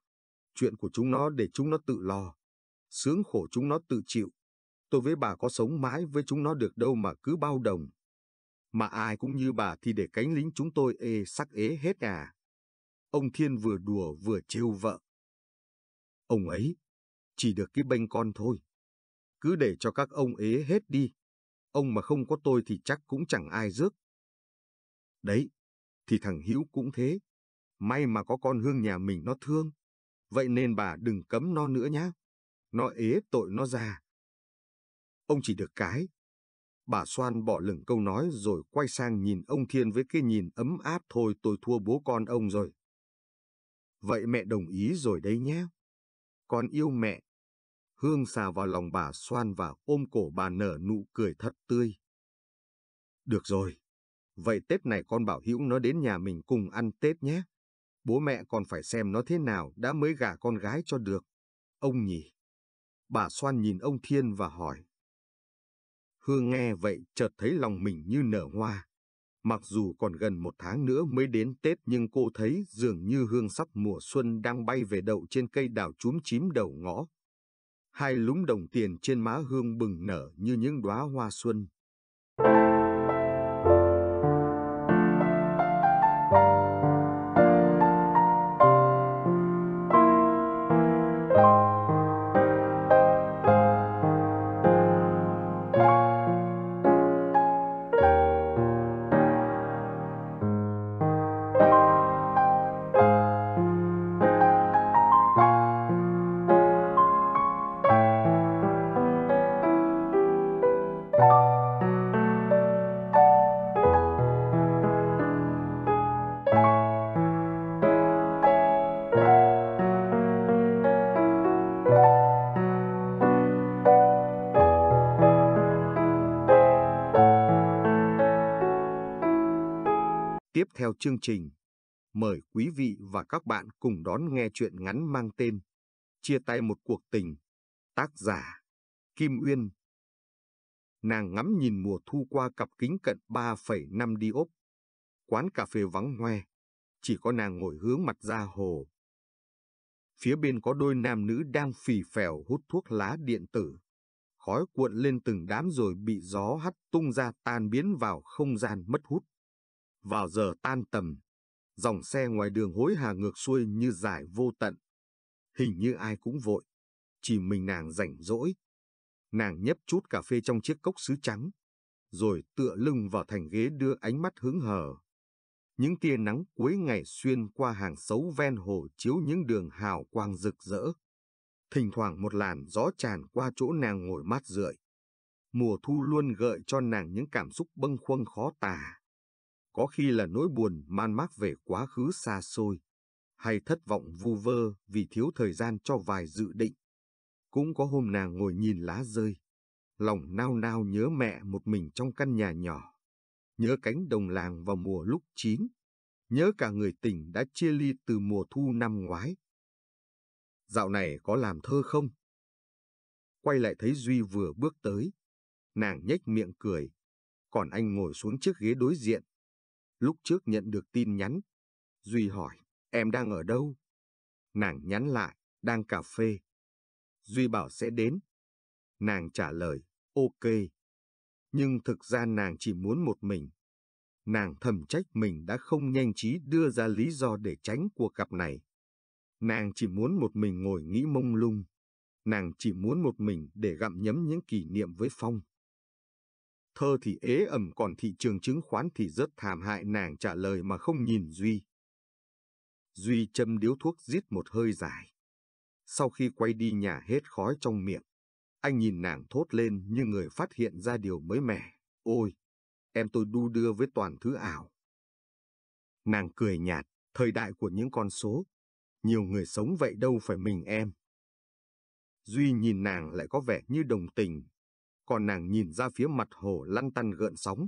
chuyện của chúng nó để chúng nó tự lo sướng khổ chúng nó tự chịu. Tôi với bà có sống mãi với chúng nó được đâu mà cứ bao đồng. Mà ai cũng như bà thì để cánh lính chúng tôi ê sắc ế hết à. Ông Thiên vừa đùa vừa trêu vợ. Ông ấy chỉ được cái bênh con thôi. Cứ để cho các ông ế hết đi. Ông mà không có tôi thì chắc cũng chẳng ai rước. Đấy, thì thằng Hữu cũng thế. May mà có con hương nhà mình nó thương. Vậy nên bà đừng cấm nó nữa nhá nó ế tội nó ra. Ông chỉ được cái. Bà Soan bỏ lửng câu nói rồi quay sang nhìn ông Thiên với cái nhìn ấm áp thôi tôi thua bố con ông rồi. Vậy mẹ đồng ý rồi đấy nhé. Con yêu mẹ. Hương xà vào lòng bà Soan và ôm cổ bà nở nụ cười thật tươi. Được rồi. Vậy Tết này con bảo Hữu nó đến nhà mình cùng ăn Tết nhé. Bố mẹ còn phải xem nó thế nào đã mới gả con gái cho được. Ông nhỉ. Bà Xoan nhìn ông Thiên và hỏi. Hương nghe vậy chợt thấy lòng mình như nở hoa. Mặc dù còn gần một tháng nữa mới đến Tết nhưng cô thấy dường như hương sắc mùa xuân đang bay về đậu trên cây đào chúm chím đầu ngõ. Hai lúm đồng tiền trên má hương bừng nở như những đóa hoa xuân. theo chương trình. Mời quý vị và các bạn cùng đón nghe chuyện ngắn mang tên Chia tay một cuộc tình, tác giả Kim Uyên. Nàng ngắm nhìn mùa thu qua cặp kính cận 3,5 đi ốp. Quán cà phê vắng hoe, chỉ có nàng ngồi hướng mặt ra hồ. Phía bên có đôi nam nữ đang phì phèo hút thuốc lá điện tử. Khói cuộn lên từng đám rồi bị gió hắt tung ra tan biến vào không gian mất hút. Vào giờ tan tầm, dòng xe ngoài đường hối hà ngược xuôi như dài vô tận. Hình như ai cũng vội, chỉ mình nàng rảnh rỗi. Nàng nhấp chút cà phê trong chiếc cốc sứ trắng, rồi tựa lưng vào thành ghế đưa ánh mắt hứng hờ. Những tia nắng cuối ngày xuyên qua hàng xấu ven hồ chiếu những đường hào quang rực rỡ. Thỉnh thoảng một làn gió tràn qua chỗ nàng ngồi mát rượi. Mùa thu luôn gợi cho nàng những cảm xúc bâng khuâng khó tả có khi là nỗi buồn man mác về quá khứ xa xôi, hay thất vọng vu vơ vì thiếu thời gian cho vài dự định. Cũng có hôm nàng ngồi nhìn lá rơi, lòng nao nao nhớ mẹ một mình trong căn nhà nhỏ, nhớ cánh đồng làng vào mùa lúc chín, nhớ cả người tình đã chia ly từ mùa thu năm ngoái. Dạo này có làm thơ không? Quay lại thấy Duy vừa bước tới, nàng nhếch miệng cười, còn anh ngồi xuống chiếc ghế đối diện, Lúc trước nhận được tin nhắn, Duy hỏi, em đang ở đâu? Nàng nhắn lại, đang cà phê. Duy bảo sẽ đến. Nàng trả lời, ok. Nhưng thực ra nàng chỉ muốn một mình. Nàng thầm trách mình đã không nhanh trí đưa ra lý do để tránh cuộc gặp này. Nàng chỉ muốn một mình ngồi nghĩ mông lung. Nàng chỉ muốn một mình để gặm nhấm những kỷ niệm với Phong thơ thì ế ẩm còn thị trường chứng khoán thì rất thảm hại nàng trả lời mà không nhìn Duy. Duy châm điếu thuốc giết một hơi dài. Sau khi quay đi nhà hết khói trong miệng, anh nhìn nàng thốt lên như người phát hiện ra điều mới mẻ. Ôi, em tôi đu đưa với toàn thứ ảo. Nàng cười nhạt, thời đại của những con số. Nhiều người sống vậy đâu phải mình em. Duy nhìn nàng lại có vẻ như đồng tình, còn nàng nhìn ra phía mặt hồ lăn tăn gợn sóng.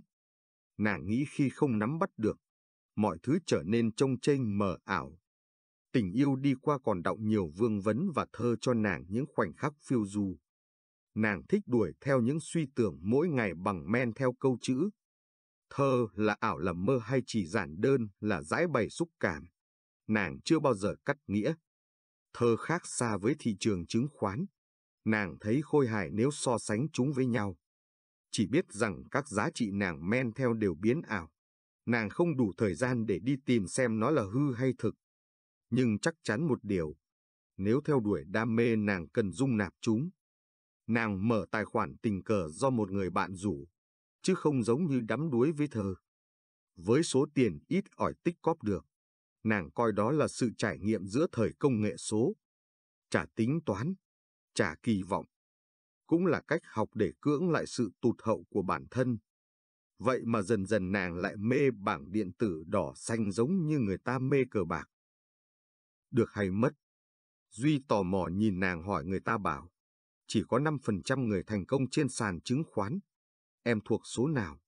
Nàng nghĩ khi không nắm bắt được, mọi thứ trở nên trông chênh mờ ảo. Tình yêu đi qua còn đọng nhiều vương vấn và thơ cho nàng những khoảnh khắc phiêu du. Nàng thích đuổi theo những suy tưởng mỗi ngày bằng men theo câu chữ. Thơ là ảo là mơ hay chỉ giản đơn là giải bày xúc cảm. Nàng chưa bao giờ cắt nghĩa. Thơ khác xa với thị trường chứng khoán, nàng thấy khôi hài nếu so sánh chúng với nhau. Chỉ biết rằng các giá trị nàng men theo đều biến ảo. Nàng không đủ thời gian để đi tìm xem nó là hư hay thực. Nhưng chắc chắn một điều, nếu theo đuổi đam mê nàng cần dung nạp chúng. Nàng mở tài khoản tình cờ do một người bạn rủ, chứ không giống như đắm đuối với thơ. Với số tiền ít ỏi tích cóp được, nàng coi đó là sự trải nghiệm giữa thời công nghệ số. Trả tính toán, trả kỳ vọng, cũng là cách học để cưỡng lại sự tụt hậu của bản thân. Vậy mà dần dần nàng lại mê bảng điện tử đỏ xanh giống như người ta mê cờ bạc. Được hay mất? Duy tò mò nhìn nàng hỏi người ta bảo, chỉ có 5% người thành công trên sàn chứng khoán. Em thuộc số nào?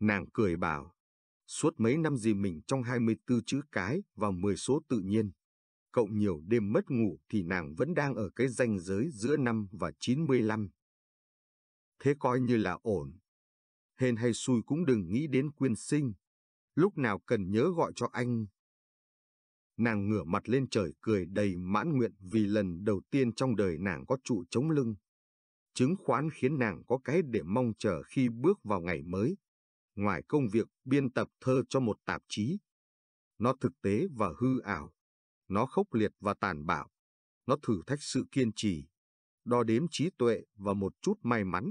Nàng cười bảo, suốt mấy năm gì mình trong 24 chữ cái và 10 số tự nhiên cộng nhiều đêm mất ngủ thì nàng vẫn đang ở cái ranh giới giữa năm và 95. Thế coi như là ổn. Hên hay xui cũng đừng nghĩ đến quyên sinh. Lúc nào cần nhớ gọi cho anh. Nàng ngửa mặt lên trời cười đầy mãn nguyện vì lần đầu tiên trong đời nàng có trụ chống lưng. Chứng khoán khiến nàng có cái để mong chờ khi bước vào ngày mới. Ngoài công việc biên tập thơ cho một tạp chí, nó thực tế và hư ảo nó khốc liệt và tàn bạo. Nó thử thách sự kiên trì, đo đếm trí tuệ và một chút may mắn.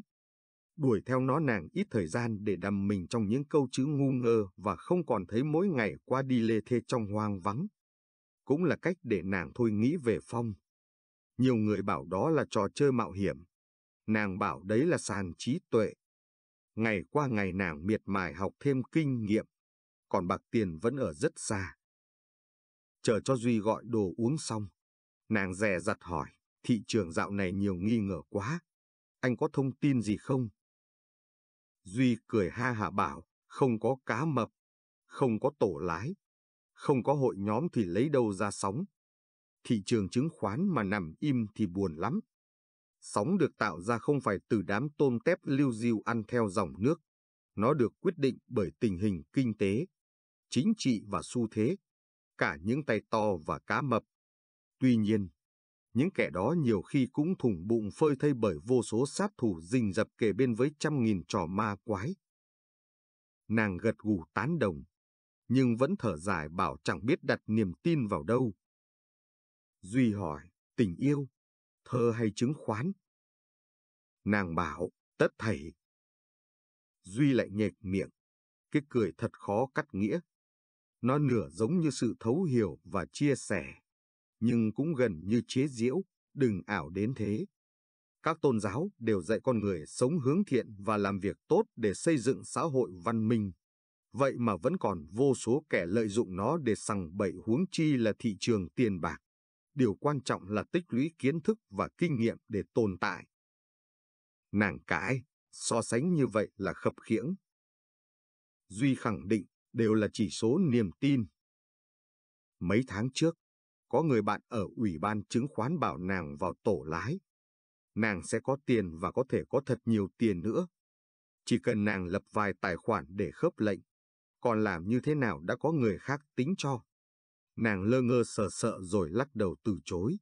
Đuổi theo nó nàng ít thời gian để đầm mình trong những câu chữ ngu ngơ và không còn thấy mỗi ngày qua đi lê thê trong hoang vắng. Cũng là cách để nàng thôi nghĩ về phong. Nhiều người bảo đó là trò chơi mạo hiểm. Nàng bảo đấy là sàn trí tuệ. Ngày qua ngày nàng miệt mài học thêm kinh nghiệm, còn bạc tiền vẫn ở rất xa chờ cho Duy gọi đồ uống xong. Nàng dè giặt hỏi, thị trường dạo này nhiều nghi ngờ quá, anh có thông tin gì không? Duy cười ha hả bảo, không có cá mập, không có tổ lái, không có hội nhóm thì lấy đâu ra sóng. Thị trường chứng khoán mà nằm im thì buồn lắm. Sóng được tạo ra không phải từ đám tôm tép lưu diêu ăn theo dòng nước. Nó được quyết định bởi tình hình kinh tế, chính trị và xu thế cả những tay to và cá mập. Tuy nhiên, những kẻ đó nhiều khi cũng thủng bụng phơi thây bởi vô số sát thủ rình rập kề bên với trăm nghìn trò ma quái. Nàng gật gù tán đồng, nhưng vẫn thở dài bảo chẳng biết đặt niềm tin vào đâu. Duy hỏi, tình yêu, thơ hay chứng khoán? Nàng bảo, tất thảy. Duy lại nhếch miệng, cái cười thật khó cắt nghĩa. Nó nửa giống như sự thấu hiểu và chia sẻ, nhưng cũng gần như chế giễu, đừng ảo đến thế. Các tôn giáo đều dạy con người sống hướng thiện và làm việc tốt để xây dựng xã hội văn minh. Vậy mà vẫn còn vô số kẻ lợi dụng nó để sằng bậy huống chi là thị trường tiền bạc. Điều quan trọng là tích lũy kiến thức và kinh nghiệm để tồn tại. Nàng cãi, so sánh như vậy là khập khiễng. Duy khẳng định đều là chỉ số niềm tin. Mấy tháng trước, có người bạn ở Ủy ban chứng khoán bảo nàng vào tổ lái. Nàng sẽ có tiền và có thể có thật nhiều tiền nữa. Chỉ cần nàng lập vài tài khoản để khớp lệnh, còn làm như thế nào đã có người khác tính cho. Nàng lơ ngơ sợ sợ rồi lắc đầu từ chối.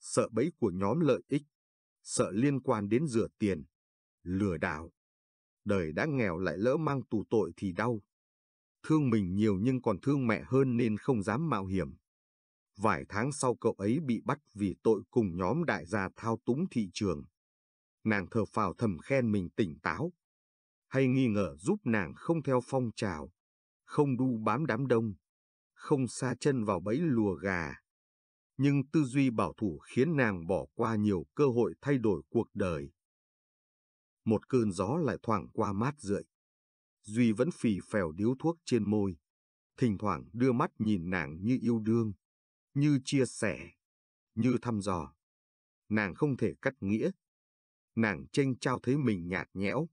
Sợ bẫy của nhóm lợi ích, sợ liên quan đến rửa tiền, lừa đảo. Đời đã nghèo lại lỡ mang tù tội thì đau. Thương mình nhiều nhưng còn thương mẹ hơn nên không dám mạo hiểm. Vài tháng sau cậu ấy bị bắt vì tội cùng nhóm đại gia thao túng thị trường. Nàng thở phào thầm khen mình tỉnh táo. Hay nghi ngờ giúp nàng không theo phong trào, không đu bám đám đông, không xa chân vào bẫy lùa gà. Nhưng tư duy bảo thủ khiến nàng bỏ qua nhiều cơ hội thay đổi cuộc đời. Một cơn gió lại thoảng qua mát rượi. Duy vẫn phì phèo điếu thuốc trên môi, thỉnh thoảng đưa mắt nhìn nàng như yêu đương, như chia sẻ, như thăm dò. Nàng không thể cắt nghĩa. Nàng tranh trao thấy mình nhạt nhẽo.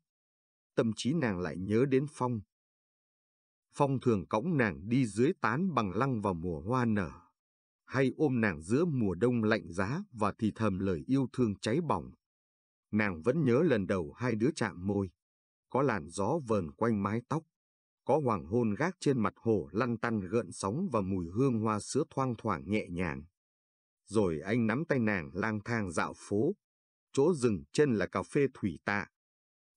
Tâm trí nàng lại nhớ đến Phong. Phong thường cõng nàng đi dưới tán bằng lăng vào mùa hoa nở, hay ôm nàng giữa mùa đông lạnh giá và thì thầm lời yêu thương cháy bỏng. Nàng vẫn nhớ lần đầu hai đứa chạm môi có làn gió vờn quanh mái tóc, có hoàng hôn gác trên mặt hồ lăn tăn gợn sóng và mùi hương hoa sữa thoang thoảng nhẹ nhàng. Rồi anh nắm tay nàng lang thang dạo phố, chỗ dừng chân là cà phê thủy tạ.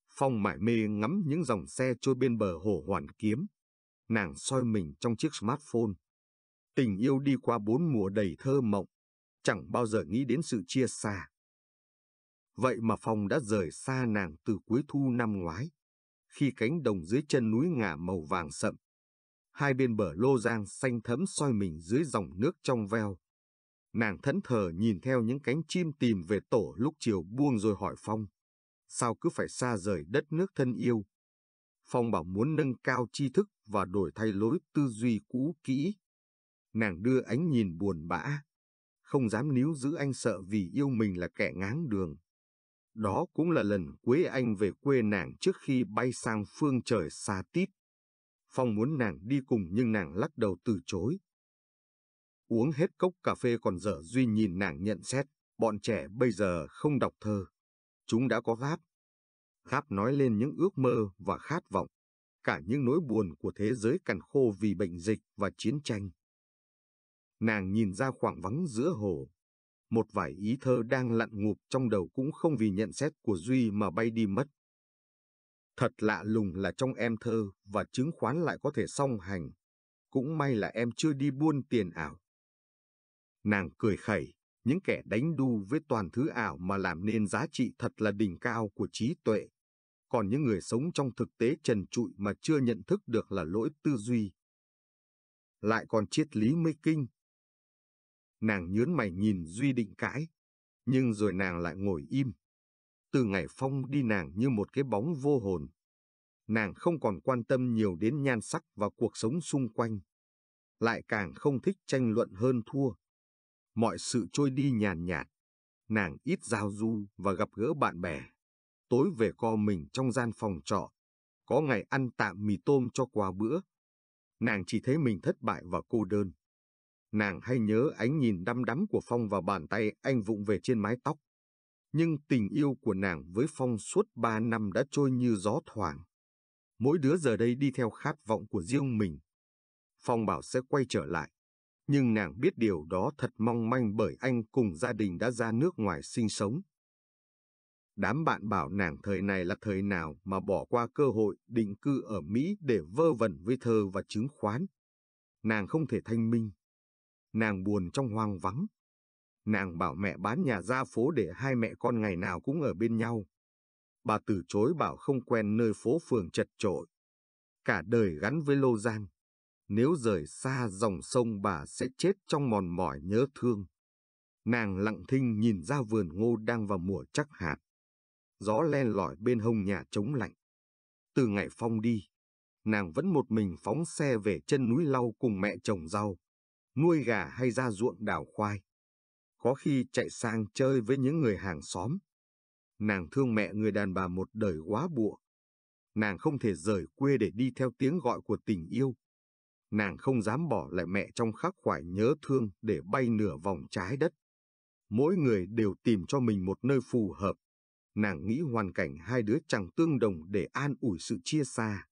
Phong mải mê ngắm những dòng xe trôi bên bờ hồ hoàn kiếm. Nàng soi mình trong chiếc smartphone. Tình yêu đi qua bốn mùa đầy thơ mộng, chẳng bao giờ nghĩ đến sự chia xa. Vậy mà Phong đã rời xa nàng từ cuối thu năm ngoái khi cánh đồng dưới chân núi ngả màu vàng sậm. Hai bên bờ lô giang xanh thấm soi mình dưới dòng nước trong veo. Nàng thẫn thờ nhìn theo những cánh chim tìm về tổ lúc chiều buông rồi hỏi Phong. Sao cứ phải xa rời đất nước thân yêu? Phong bảo muốn nâng cao tri thức và đổi thay lối tư duy cũ kỹ. Nàng đưa ánh nhìn buồn bã. Không dám níu giữ anh sợ vì yêu mình là kẻ ngáng đường. Đó cũng là lần cuối anh về quê nàng trước khi bay sang phương trời xa tít. Phong muốn nàng đi cùng nhưng nàng lắc đầu từ chối. Uống hết cốc cà phê còn dở Duy nhìn nàng nhận xét, bọn trẻ bây giờ không đọc thơ. Chúng đã có gáp. Gáp nói lên những ước mơ và khát vọng, cả những nỗi buồn của thế giới cằn khô vì bệnh dịch và chiến tranh. Nàng nhìn ra khoảng vắng giữa hồ, một vài ý thơ đang lặn ngụp trong đầu cũng không vì nhận xét của Duy mà bay đi mất. Thật lạ lùng là trong em thơ và chứng khoán lại có thể song hành. Cũng may là em chưa đi buôn tiền ảo. Nàng cười khẩy, những kẻ đánh đu với toàn thứ ảo mà làm nên giá trị thật là đỉnh cao của trí tuệ. Còn những người sống trong thực tế trần trụi mà chưa nhận thức được là lỗi tư duy. Lại còn triết lý mê kinh, Nàng nhớn mày nhìn Duy định cãi, nhưng rồi nàng lại ngồi im. Từ ngày Phong đi nàng như một cái bóng vô hồn. Nàng không còn quan tâm nhiều đến nhan sắc và cuộc sống xung quanh. Lại càng không thích tranh luận hơn thua. Mọi sự trôi đi nhàn nhạt, nàng ít giao du và gặp gỡ bạn bè. Tối về co mình trong gian phòng trọ, có ngày ăn tạm mì tôm cho qua bữa. Nàng chỉ thấy mình thất bại và cô đơn. Nàng hay nhớ ánh nhìn đăm đắm của Phong vào bàn tay anh vụng về trên mái tóc. Nhưng tình yêu của nàng với Phong suốt ba năm đã trôi như gió thoảng. Mỗi đứa giờ đây đi theo khát vọng của riêng mình. Phong bảo sẽ quay trở lại. Nhưng nàng biết điều đó thật mong manh bởi anh cùng gia đình đã ra nước ngoài sinh sống. Đám bạn bảo nàng thời này là thời nào mà bỏ qua cơ hội định cư ở Mỹ để vơ vẩn với thơ và chứng khoán. Nàng không thể thanh minh, nàng buồn trong hoang vắng. Nàng bảo mẹ bán nhà ra phố để hai mẹ con ngày nào cũng ở bên nhau. Bà từ chối bảo không quen nơi phố phường chật trội. Cả đời gắn với Lô Gian. Nếu rời xa dòng sông bà sẽ chết trong mòn mỏi nhớ thương. Nàng lặng thinh nhìn ra vườn ngô đang vào mùa chắc hạt. Gió len lỏi bên hông nhà trống lạnh. Từ ngày Phong đi, nàng vẫn một mình phóng xe về chân núi lau cùng mẹ chồng rau nuôi gà hay ra ruộng đào khoai. Có khi chạy sang chơi với những người hàng xóm. Nàng thương mẹ người đàn bà một đời quá bụa. Nàng không thể rời quê để đi theo tiếng gọi của tình yêu. Nàng không dám bỏ lại mẹ trong khắc khoải nhớ thương để bay nửa vòng trái đất. Mỗi người đều tìm cho mình một nơi phù hợp. Nàng nghĩ hoàn cảnh hai đứa chẳng tương đồng để an ủi sự chia xa.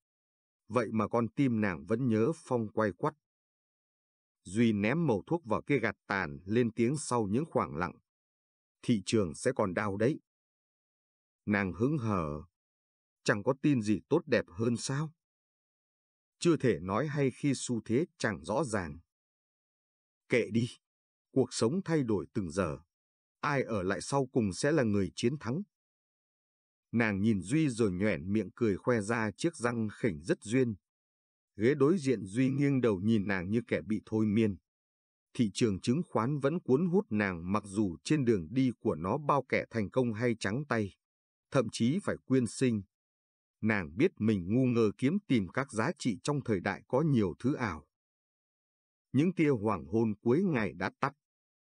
Vậy mà con tim nàng vẫn nhớ phong quay quắt Duy ném màu thuốc vào kia gạt tàn lên tiếng sau những khoảng lặng. Thị trường sẽ còn đau đấy. Nàng hứng hờ. Chẳng có tin gì tốt đẹp hơn sao? Chưa thể nói hay khi xu thế chẳng rõ ràng. Kệ đi. Cuộc sống thay đổi từng giờ. Ai ở lại sau cùng sẽ là người chiến thắng. Nàng nhìn Duy rồi nhoẻn miệng cười khoe ra chiếc răng khỉnh rất duyên, ghế đối diện Duy nghiêng đầu nhìn nàng như kẻ bị thôi miên. Thị trường chứng khoán vẫn cuốn hút nàng mặc dù trên đường đi của nó bao kẻ thành công hay trắng tay, thậm chí phải quyên sinh. Nàng biết mình ngu ngơ kiếm tìm các giá trị trong thời đại có nhiều thứ ảo. Những tia hoàng hôn cuối ngày đã tắt,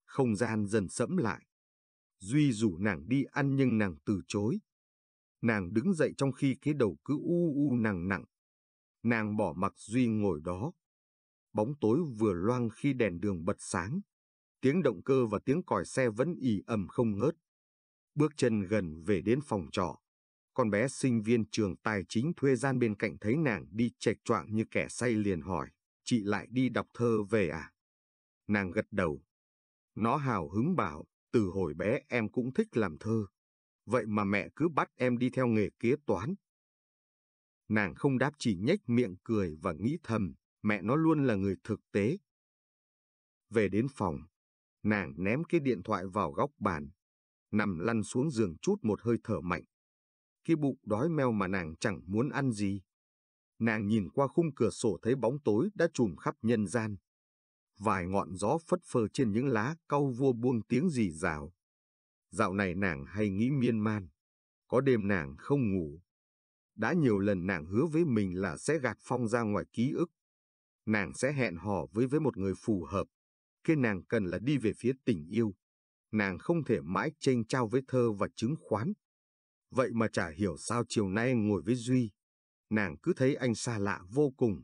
không gian dần sẫm lại. Duy rủ nàng đi ăn nhưng nàng từ chối. Nàng đứng dậy trong khi cái đầu cứ u u nặng nặng, nàng bỏ mặc Duy ngồi đó. Bóng tối vừa loang khi đèn đường bật sáng, tiếng động cơ và tiếng còi xe vẫn ì ầm không ngớt. Bước chân gần về đến phòng trọ, con bé sinh viên trường tài chính thuê gian bên cạnh thấy nàng đi chạch choạng như kẻ say liền hỏi, chị lại đi đọc thơ về à? Nàng gật đầu. Nó hào hứng bảo, từ hồi bé em cũng thích làm thơ. Vậy mà mẹ cứ bắt em đi theo nghề kế toán, Nàng không đáp chỉ nhếch miệng cười và nghĩ thầm, mẹ nó luôn là người thực tế. Về đến phòng, nàng ném cái điện thoại vào góc bàn, nằm lăn xuống giường chút một hơi thở mạnh. Cái bụng đói meo mà nàng chẳng muốn ăn gì. Nàng nhìn qua khung cửa sổ thấy bóng tối đã trùm khắp nhân gian. Vài ngọn gió phất phơ trên những lá cau vua buông tiếng rì rào. Dạo này nàng hay nghĩ miên man. Có đêm nàng không ngủ, đã nhiều lần nàng hứa với mình là sẽ gạt Phong ra ngoài ký ức. Nàng sẽ hẹn hò với với một người phù hợp. Khi nàng cần là đi về phía tình yêu. Nàng không thể mãi tranh trao với thơ và chứng khoán. Vậy mà chả hiểu sao chiều nay ngồi với Duy. Nàng cứ thấy anh xa lạ vô cùng.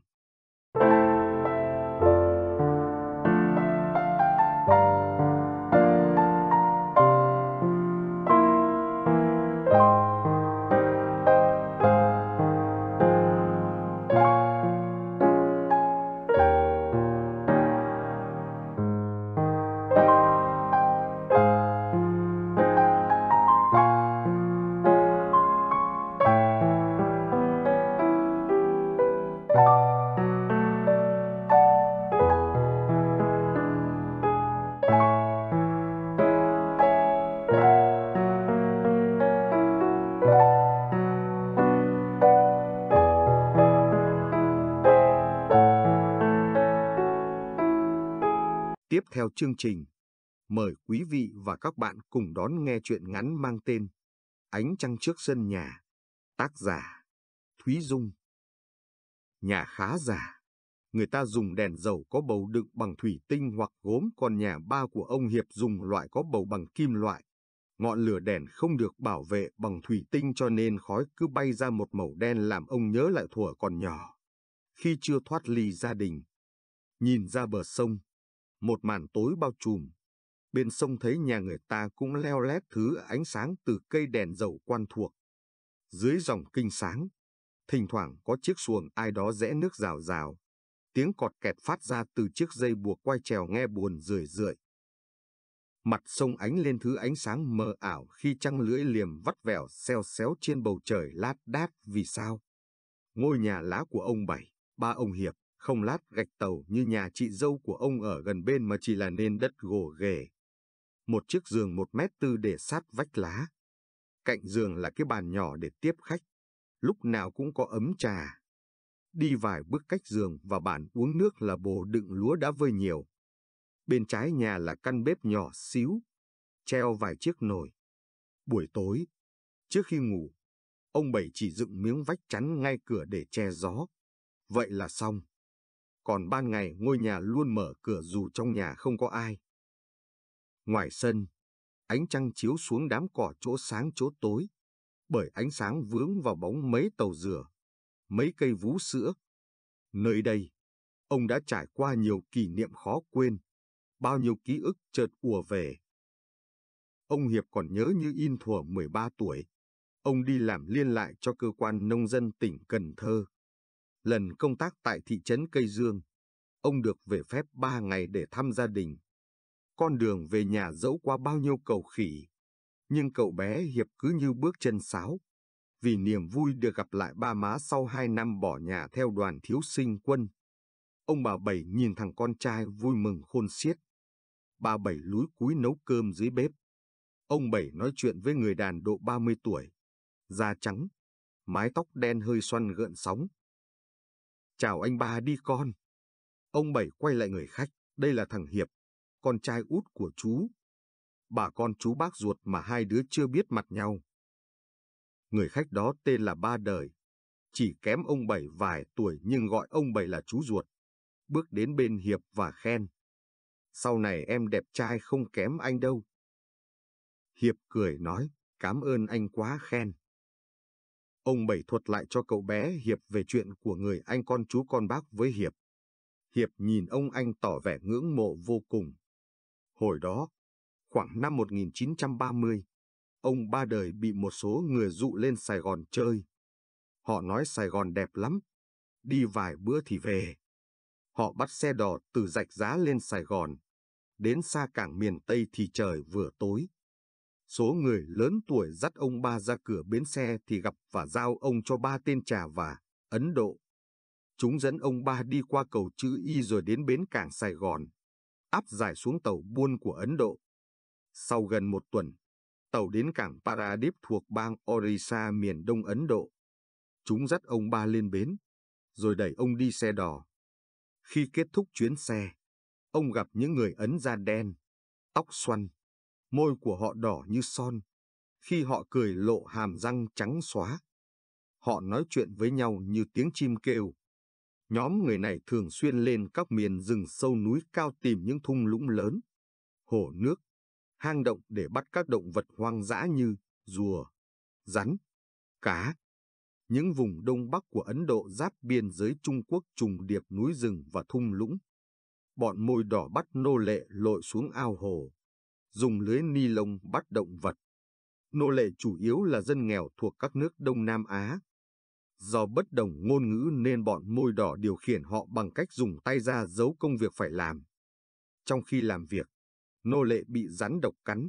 Tiếp theo chương trình, mời quý vị và các bạn cùng đón nghe chuyện ngắn mang tên Ánh trăng trước sân nhà, tác giả Thúy Dung. Nhà khá giả, người ta dùng đèn dầu có bầu đựng bằng thủy tinh hoặc gốm còn nhà ba của ông Hiệp dùng loại có bầu bằng kim loại. Ngọn lửa đèn không được bảo vệ bằng thủy tinh cho nên khói cứ bay ra một màu đen làm ông nhớ lại thuở còn nhỏ. Khi chưa thoát ly gia đình, nhìn ra bờ sông, một màn tối bao trùm. Bên sông thấy nhà người ta cũng leo lét thứ ánh sáng từ cây đèn dầu quan thuộc. Dưới dòng kinh sáng, thỉnh thoảng có chiếc xuồng ai đó rẽ nước rào rào. Tiếng cọt kẹt phát ra từ chiếc dây buộc quay trèo nghe buồn rười rượi. Mặt sông ánh lên thứ ánh sáng mờ ảo khi trăng lưỡi liềm vắt vẻo xeo xéo trên bầu trời lát đát vì sao. Ngôi nhà lá của ông Bảy, ba ông Hiệp, không lát gạch tàu như nhà chị dâu của ông ở gần bên mà chỉ là nền đất gồ ghề. Một chiếc giường một mét tư để sát vách lá. Cạnh giường là cái bàn nhỏ để tiếp khách, lúc nào cũng có ấm trà. Đi vài bước cách giường và bàn uống nước là bồ đựng lúa đã vơi nhiều. Bên trái nhà là căn bếp nhỏ xíu, treo vài chiếc nồi. Buổi tối, trước khi ngủ, ông Bảy chỉ dựng miếng vách chắn ngay cửa để che gió. Vậy là xong còn ban ngày ngôi nhà luôn mở cửa dù trong nhà không có ai. Ngoài sân, ánh trăng chiếu xuống đám cỏ chỗ sáng chỗ tối, bởi ánh sáng vướng vào bóng mấy tàu dừa, mấy cây vú sữa. Nơi đây, ông đã trải qua nhiều kỷ niệm khó quên, bao nhiêu ký ức chợt ùa về. Ông Hiệp còn nhớ như in thuở 13 tuổi, ông đi làm liên lại cho cơ quan nông dân tỉnh Cần Thơ lần công tác tại thị trấn Cây Dương, ông được về phép ba ngày để thăm gia đình. Con đường về nhà dẫu qua bao nhiêu cầu khỉ, nhưng cậu bé Hiệp cứ như bước chân sáo. Vì niềm vui được gặp lại ba má sau hai năm bỏ nhà theo đoàn thiếu sinh quân. Ông bà Bảy nhìn thằng con trai vui mừng khôn xiết. Bà Bảy lúi cúi nấu cơm dưới bếp. Ông Bảy nói chuyện với người đàn độ 30 tuổi, da trắng, mái tóc đen hơi xoăn gợn sóng, Chào anh ba đi con. Ông Bảy quay lại người khách, đây là thằng Hiệp, con trai út của chú. Bà con chú bác ruột mà hai đứa chưa biết mặt nhau. Người khách đó tên là Ba Đời, chỉ kém ông Bảy vài tuổi nhưng gọi ông Bảy là chú ruột. Bước đến bên Hiệp và khen. Sau này em đẹp trai không kém anh đâu. Hiệp cười nói, cảm ơn anh quá khen. Ông Bảy thuật lại cho cậu bé Hiệp về chuyện của người anh con chú con bác với Hiệp. Hiệp nhìn ông anh tỏ vẻ ngưỡng mộ vô cùng. Hồi đó, khoảng năm 1930, ông ba đời bị một số người dụ lên Sài Gòn chơi. Họ nói Sài Gòn đẹp lắm, đi vài bữa thì về. Họ bắt xe đò từ rạch giá lên Sài Gòn, đến xa cảng miền Tây thì trời vừa tối số người lớn tuổi dắt ông ba ra cửa bến xe thì gặp và giao ông cho ba tên trà và Ấn Độ. Chúng dẫn ông ba đi qua cầu chữ Y rồi đến bến cảng Sài Gòn, áp giải xuống tàu buôn của Ấn Độ. Sau gần một tuần, tàu đến cảng Paradip thuộc bang Orissa miền đông Ấn Độ. Chúng dắt ông ba lên bến, rồi đẩy ông đi xe đò. Khi kết thúc chuyến xe, ông gặp những người Ấn da đen, tóc xoăn, Môi của họ đỏ như son, khi họ cười lộ hàm răng trắng xóa. Họ nói chuyện với nhau như tiếng chim kêu. Nhóm người này thường xuyên lên các miền rừng sâu núi cao tìm những thung lũng lớn, hồ nước, hang động để bắt các động vật hoang dã như rùa, rắn, cá. Những vùng đông bắc của Ấn Độ giáp biên giới Trung Quốc trùng điệp núi rừng và thung lũng. Bọn môi đỏ bắt nô lệ lội xuống ao hồ, dùng lưới ni lông bắt động vật. Nô lệ chủ yếu là dân nghèo thuộc các nước Đông Nam Á. Do bất đồng ngôn ngữ nên bọn môi đỏ điều khiển họ bằng cách dùng tay ra giấu công việc phải làm. Trong khi làm việc, nô lệ bị rắn độc cắn.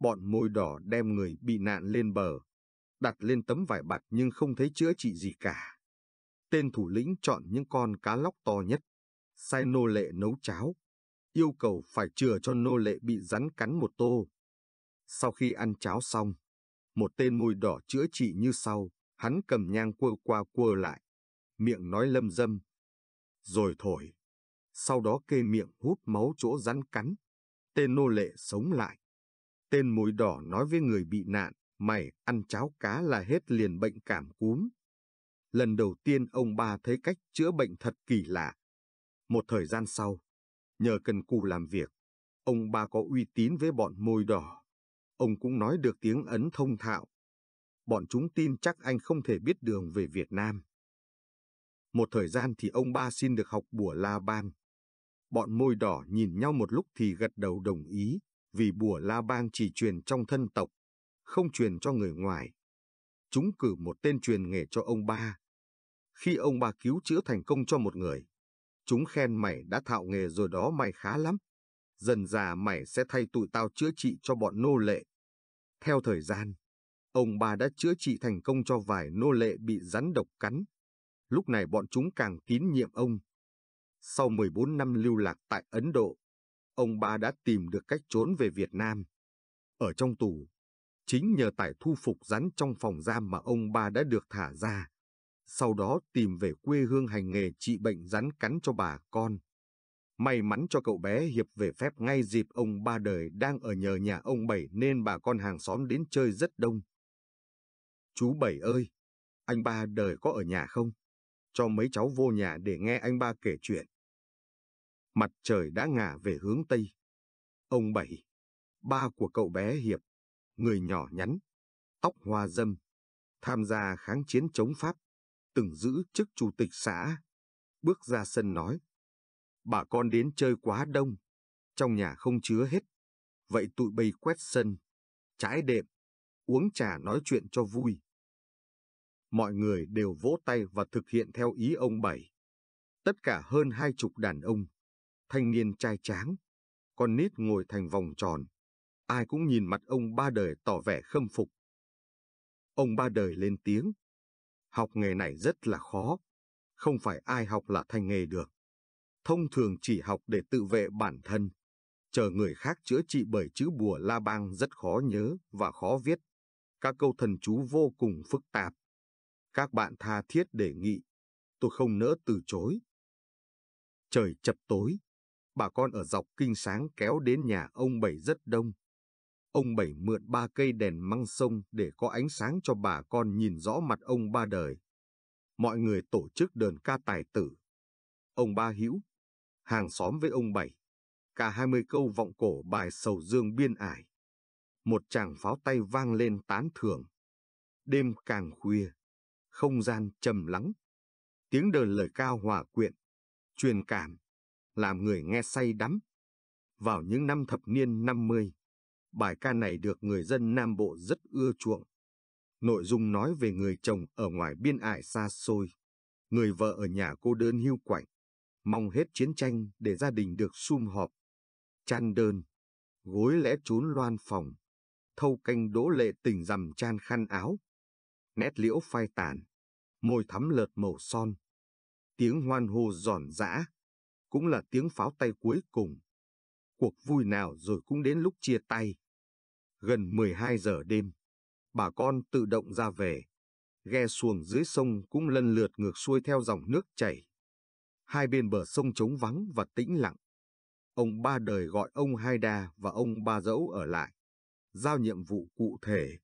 Bọn môi đỏ đem người bị nạn lên bờ, đặt lên tấm vải bạt nhưng không thấy chữa trị gì cả. Tên thủ lĩnh chọn những con cá lóc to nhất, sai nô lệ nấu cháo, yêu cầu phải chừa cho nô lệ bị rắn cắn một tô. Sau khi ăn cháo xong, một tên mùi đỏ chữa trị như sau, hắn cầm nhang quơ qua quơ lại, miệng nói lâm dâm, rồi thổi. Sau đó kê miệng hút máu chỗ rắn cắn, tên nô lệ sống lại. Tên mùi đỏ nói với người bị nạn, mày ăn cháo cá là hết liền bệnh cảm cúm. Lần đầu tiên ông ba thấy cách chữa bệnh thật kỳ lạ. Một thời gian sau, Nhờ cần cù làm việc, ông ba có uy tín với bọn môi đỏ. Ông cũng nói được tiếng Ấn thông thạo. Bọn chúng tin chắc anh không thể biết đường về Việt Nam. Một thời gian thì ông ba xin được học bùa la bang. Bọn môi đỏ nhìn nhau một lúc thì gật đầu đồng ý, vì bùa la bang chỉ truyền trong thân tộc, không truyền cho người ngoài. Chúng cử một tên truyền nghề cho ông ba. Khi ông ba cứu chữa thành công cho một người, Chúng khen mày đã thạo nghề rồi đó mày khá lắm. Dần già mày sẽ thay tụi tao chữa trị cho bọn nô lệ. Theo thời gian, ông bà đã chữa trị thành công cho vài nô lệ bị rắn độc cắn. Lúc này bọn chúng càng tín nhiệm ông. Sau 14 năm lưu lạc tại Ấn Độ, ông ba đã tìm được cách trốn về Việt Nam. Ở trong tù, chính nhờ tài thu phục rắn trong phòng giam mà ông ba đã được thả ra sau đó tìm về quê hương hành nghề trị bệnh rắn cắn cho bà con. May mắn cho cậu bé Hiệp về phép ngay dịp ông ba đời đang ở nhờ nhà ông Bảy nên bà con hàng xóm đến chơi rất đông. Chú Bảy ơi, anh ba đời có ở nhà không? Cho mấy cháu vô nhà để nghe anh ba kể chuyện. Mặt trời đã ngả về hướng Tây. Ông Bảy, ba của cậu bé Hiệp, người nhỏ nhắn, tóc hoa dâm, tham gia kháng chiến chống Pháp từng giữ chức chủ tịch xã, bước ra sân nói, bà con đến chơi quá đông, trong nhà không chứa hết, vậy tụi bây quét sân, trái đệm, uống trà nói chuyện cho vui. Mọi người đều vỗ tay và thực hiện theo ý ông Bảy. Tất cả hơn hai chục đàn ông, thanh niên trai tráng, con nít ngồi thành vòng tròn. Ai cũng nhìn mặt ông ba đời tỏ vẻ khâm phục. Ông ba đời lên tiếng học nghề này rất là khó, không phải ai học là thành nghề được. Thông thường chỉ học để tự vệ bản thân, chờ người khác chữa trị bởi chữ bùa la bang rất khó nhớ và khó viết. Các câu thần chú vô cùng phức tạp. Các bạn tha thiết đề nghị, tôi không nỡ từ chối. Trời chập tối, bà con ở dọc kinh sáng kéo đến nhà ông Bảy rất đông ông Bảy mượn ba cây đèn măng sông để có ánh sáng cho bà con nhìn rõ mặt ông ba đời. Mọi người tổ chức đờn ca tài tử. Ông ba hữu, hàng xóm với ông Bảy, cả hai mươi câu vọng cổ bài sầu dương biên ải. Một chàng pháo tay vang lên tán thưởng. Đêm càng khuya, không gian trầm lắng. Tiếng đờn lời cao hòa quyện, truyền cảm, làm người nghe say đắm. Vào những năm thập niên 50, Bài ca này được người dân Nam Bộ rất ưa chuộng. Nội dung nói về người chồng ở ngoài biên ải xa xôi, người vợ ở nhà cô đơn hiu quạnh, mong hết chiến tranh để gia đình được sum họp. Chăn đơn, gối lẽ trốn loan phòng, thâu canh đỗ lệ tình rằm chan khăn áo. Nét liễu phai tàn, môi thắm lợt màu son. Tiếng hoan hô giòn giã, cũng là tiếng pháo tay cuối cùng. Cuộc vui nào rồi cũng đến lúc chia tay. Gần 12 giờ đêm, bà con tự động ra về. Ghe xuồng dưới sông cũng lần lượt ngược xuôi theo dòng nước chảy. Hai bên bờ sông trống vắng và tĩnh lặng. Ông ba đời gọi ông Hai Đa và ông ba dẫu ở lại. Giao nhiệm vụ cụ thể.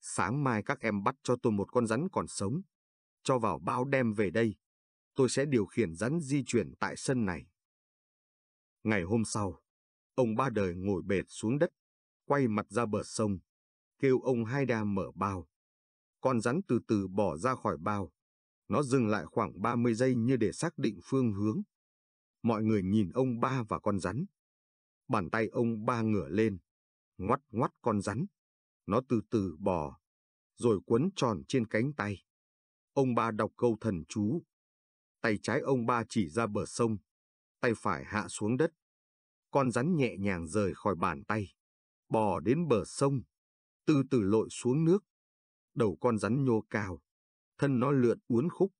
Sáng mai các em bắt cho tôi một con rắn còn sống. Cho vào bao đem về đây. Tôi sẽ điều khiển rắn di chuyển tại sân này. Ngày hôm sau, ông ba đời ngồi bệt xuống đất quay mặt ra bờ sông, kêu ông Hai Đa mở bao. Con rắn từ từ bỏ ra khỏi bao. Nó dừng lại khoảng 30 giây như để xác định phương hướng. Mọi người nhìn ông ba và con rắn. Bàn tay ông ba ngửa lên, ngoắt ngoắt con rắn. Nó từ từ bò, rồi quấn tròn trên cánh tay. Ông ba đọc câu thần chú. Tay trái ông ba chỉ ra bờ sông, tay phải hạ xuống đất. Con rắn nhẹ nhàng rời khỏi bàn tay bò đến bờ sông, từ từ lội xuống nước. Đầu con rắn nhô cao, thân nó lượn uốn khúc.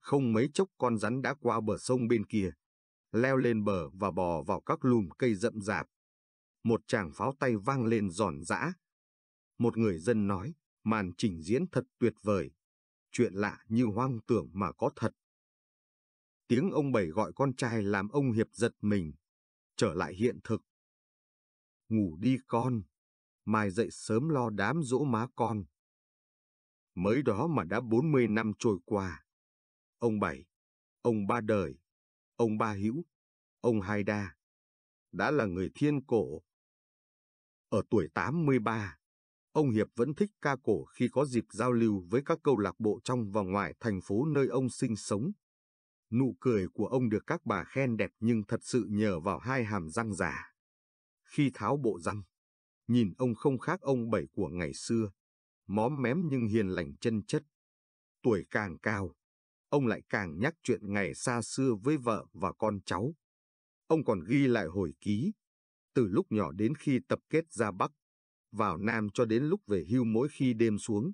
Không mấy chốc con rắn đã qua bờ sông bên kia, leo lên bờ và bò vào các lùm cây rậm rạp. Một chàng pháo tay vang lên giòn giã. Một người dân nói, màn trình diễn thật tuyệt vời. Chuyện lạ như hoang tưởng mà có thật. Tiếng ông bảy gọi con trai làm ông Hiệp giật mình. Trở lại hiện thực, ngủ đi con, mai dậy sớm lo đám dỗ má con. Mới đó mà đã 40 năm trôi qua. Ông Bảy, ông Ba Đời, ông Ba Hữu, ông Hai Đa, đã là người thiên cổ. Ở tuổi 83, ông Hiệp vẫn thích ca cổ khi có dịp giao lưu với các câu lạc bộ trong và ngoài thành phố nơi ông sinh sống. Nụ cười của ông được các bà khen đẹp nhưng thật sự nhờ vào hai hàm răng giả. Khi tháo bộ răng, nhìn ông không khác ông bảy của ngày xưa, móm mém nhưng hiền lành chân chất. Tuổi càng cao, ông lại càng nhắc chuyện ngày xa xưa với vợ và con cháu. Ông còn ghi lại hồi ký, từ lúc nhỏ đến khi tập kết ra Bắc, vào Nam cho đến lúc về hưu mỗi khi đêm xuống.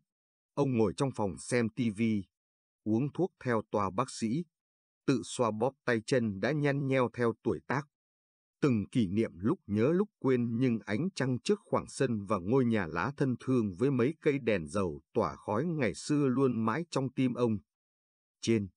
Ông ngồi trong phòng xem tivi, uống thuốc theo tòa bác sĩ, tự xoa bóp tay chân đã nhăn nheo theo tuổi tác từng kỷ niệm lúc nhớ lúc quên nhưng ánh trăng trước khoảng sân và ngôi nhà lá thân thương với mấy cây đèn dầu tỏa khói ngày xưa luôn mãi trong tim ông. Trên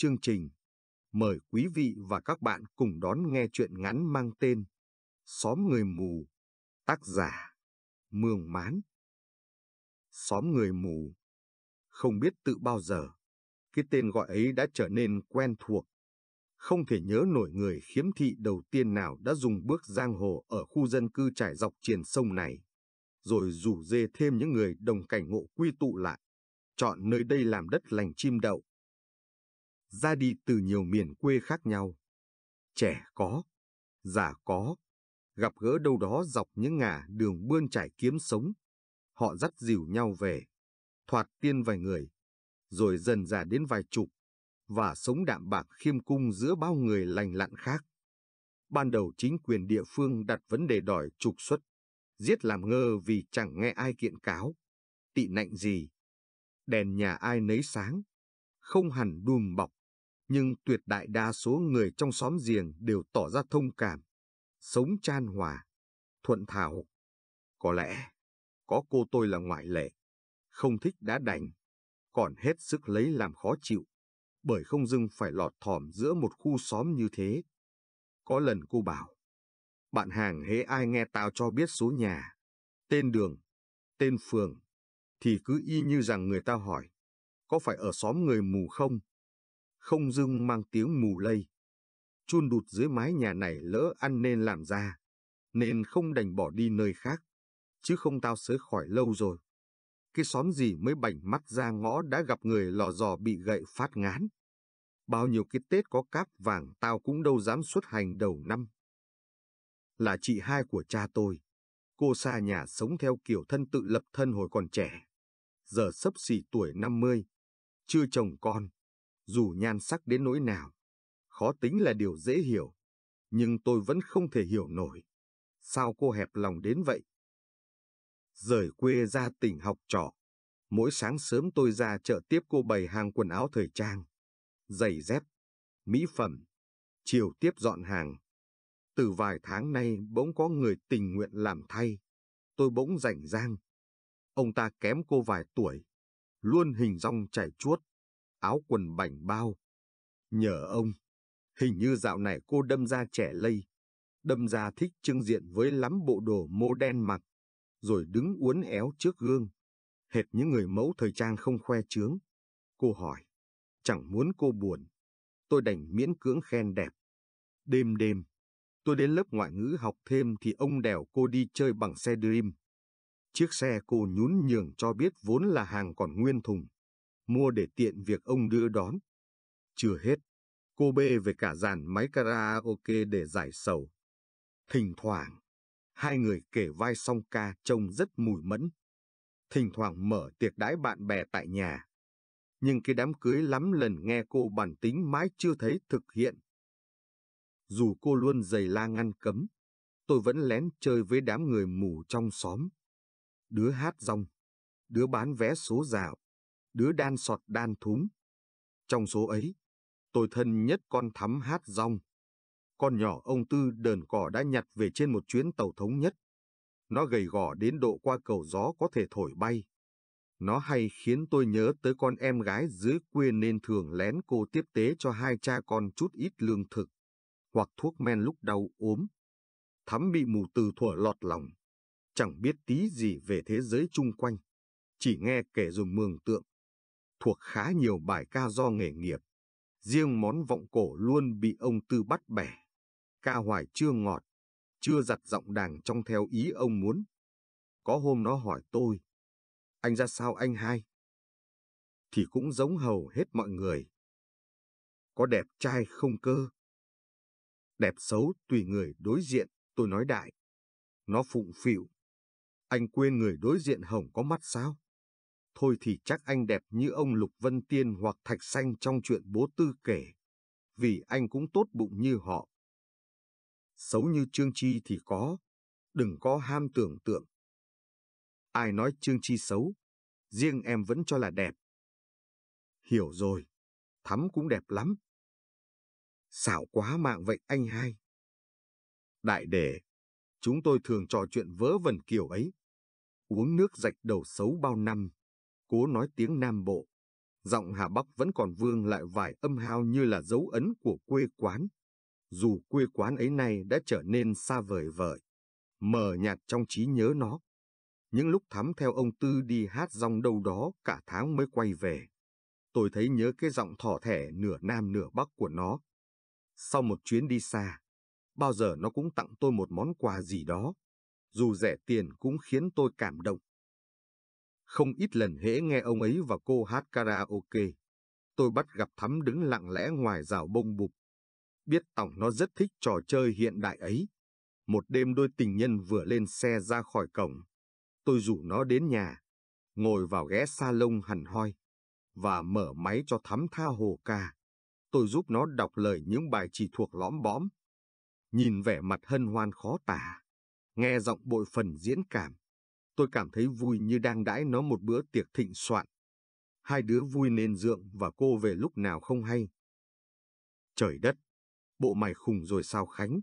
chương trình. Mời quý vị và các bạn cùng đón nghe chuyện ngắn mang tên Xóm người mù, tác giả, mường mán. Xóm người mù. Không biết tự bao giờ, cái tên gọi ấy đã trở nên quen thuộc. Không thể nhớ nổi người khiếm thị đầu tiên nào đã dùng bước giang hồ ở khu dân cư trải dọc triền sông này, rồi rủ dê thêm những người đồng cảnh ngộ quy tụ lại, chọn nơi đây làm đất lành chim đậu ra đi từ nhiều miền quê khác nhau. Trẻ có, già có, gặp gỡ đâu đó dọc những ngả đường bươn trải kiếm sống. Họ dắt dìu nhau về, thoạt tiên vài người, rồi dần già đến vài chục, và sống đạm bạc khiêm cung giữa bao người lành lặn khác. Ban đầu chính quyền địa phương đặt vấn đề đòi trục xuất, giết làm ngơ vì chẳng nghe ai kiện cáo, tị nạnh gì. Đèn nhà ai nấy sáng, không hẳn đùm bọc nhưng tuyệt đại đa số người trong xóm giềng đều tỏ ra thông cảm, sống chan hòa, thuận thảo. Có lẽ, có cô tôi là ngoại lệ, không thích đã đành, còn hết sức lấy làm khó chịu, bởi không dưng phải lọt thỏm giữa một khu xóm như thế. Có lần cô bảo, bạn hàng hễ ai nghe tao cho biết số nhà, tên đường, tên phường, thì cứ y như rằng người ta hỏi, có phải ở xóm người mù không? không dưng mang tiếng mù lây. Chun đụt dưới mái nhà này lỡ ăn nên làm ra, nên không đành bỏ đi nơi khác, chứ không tao sới khỏi lâu rồi. Cái xóm gì mới bảnh mắt ra ngõ đã gặp người lò dò bị gậy phát ngán. Bao nhiêu cái Tết có cáp vàng tao cũng đâu dám xuất hành đầu năm. Là chị hai của cha tôi, cô xa nhà sống theo kiểu thân tự lập thân hồi còn trẻ. Giờ sấp xỉ tuổi 50, chưa chồng con dù nhan sắc đến nỗi nào. Khó tính là điều dễ hiểu, nhưng tôi vẫn không thể hiểu nổi. Sao cô hẹp lòng đến vậy? Rời quê ra tỉnh học trò, mỗi sáng sớm tôi ra chợ tiếp cô bày hàng quần áo thời trang, giày dép, mỹ phẩm, chiều tiếp dọn hàng. Từ vài tháng nay bỗng có người tình nguyện làm thay, tôi bỗng rảnh rang. Ông ta kém cô vài tuổi, luôn hình rong chảy chuốt, áo quần bảnh bao. Nhờ ông, hình như dạo này cô đâm ra trẻ lây, đâm ra thích trưng diện với lắm bộ đồ mô đen mặc, rồi đứng uốn éo trước gương. Hệt những người mẫu thời trang không khoe trướng. Cô hỏi, chẳng muốn cô buồn. Tôi đành miễn cưỡng khen đẹp. Đêm đêm, tôi đến lớp ngoại ngữ học thêm thì ông đèo cô đi chơi bằng xe Dream. Chiếc xe cô nhún nhường cho biết vốn là hàng còn nguyên thùng mua để tiện việc ông đưa đón. Chưa hết, cô bê về cả dàn máy karaoke để giải sầu. Thỉnh thoảng, hai người kể vai song ca trông rất mùi mẫn. Thỉnh thoảng mở tiệc đãi bạn bè tại nhà. Nhưng cái đám cưới lắm lần nghe cô bản tính mãi chưa thấy thực hiện. Dù cô luôn dày la ngăn cấm, tôi vẫn lén chơi với đám người mù trong xóm. Đứa hát rong, đứa bán vé số dạo, đứa đan sọt đan thúng Trong số ấy, tôi thân nhất con thắm hát rong. Con nhỏ ông Tư đờn cỏ đã nhặt về trên một chuyến tàu thống nhất. Nó gầy gò đến độ qua cầu gió có thể thổi bay. Nó hay khiến tôi nhớ tới con em gái dưới quê nên thường lén cô tiếp tế cho hai cha con chút ít lương thực, hoặc thuốc men lúc đau ốm. Thắm bị mù từ thuở lọt lòng, chẳng biết tí gì về thế giới chung quanh, chỉ nghe kể dùng mường tượng thuộc khá nhiều bài ca do nghề nghiệp. Riêng món vọng cổ luôn bị ông Tư bắt bẻ. Ca hoài chưa ngọt, chưa giặt giọng đàng trong theo ý ông muốn. Có hôm nó hỏi tôi, anh ra sao anh hai? Thì cũng giống hầu hết mọi người. Có đẹp trai không cơ? Đẹp xấu tùy người đối diện, tôi nói đại. Nó phụng phịu. Anh quên người đối diện hồng có mắt sao? thôi thì chắc anh đẹp như ông Lục Vân Tiên hoặc Thạch Xanh trong chuyện bố tư kể, vì anh cũng tốt bụng như họ. Xấu như Trương Chi thì có, đừng có ham tưởng tượng. Ai nói Trương Chi xấu, riêng em vẫn cho là đẹp. Hiểu rồi, thắm cũng đẹp lắm. Xảo quá mạng vậy anh hai. Đại đệ, chúng tôi thường trò chuyện vớ vẩn kiểu ấy. Uống nước rạch đầu xấu bao năm, cố nói tiếng Nam Bộ. Giọng Hà Bắc vẫn còn vương lại vài âm hao như là dấu ấn của quê quán. Dù quê quán ấy nay đã trở nên xa vời vời, mờ nhạt trong trí nhớ nó. Những lúc thắm theo ông Tư đi hát rong đâu đó cả tháng mới quay về. Tôi thấy nhớ cái giọng thỏ thẻ nửa Nam nửa Bắc của nó. Sau một chuyến đi xa, bao giờ nó cũng tặng tôi một món quà gì đó. Dù rẻ tiền cũng khiến tôi cảm động. Không ít lần hễ nghe ông ấy và cô hát karaoke, tôi bắt gặp Thắm đứng lặng lẽ ngoài rào bông bụp. Biết tổng nó rất thích trò chơi hiện đại ấy. Một đêm đôi tình nhân vừa lên xe ra khỏi cổng. Tôi rủ nó đến nhà, ngồi vào ghé salon hẳn hoi, và mở máy cho Thắm tha hồ ca. Tôi giúp nó đọc lời những bài chỉ thuộc lõm bõm. Nhìn vẻ mặt hân hoan khó tả, nghe giọng bội phần diễn cảm, Tôi cảm thấy vui như đang đãi nó một bữa tiệc thịnh soạn. Hai đứa vui nên dượng và cô về lúc nào không hay. Trời đất! Bộ mày khùng rồi sao Khánh?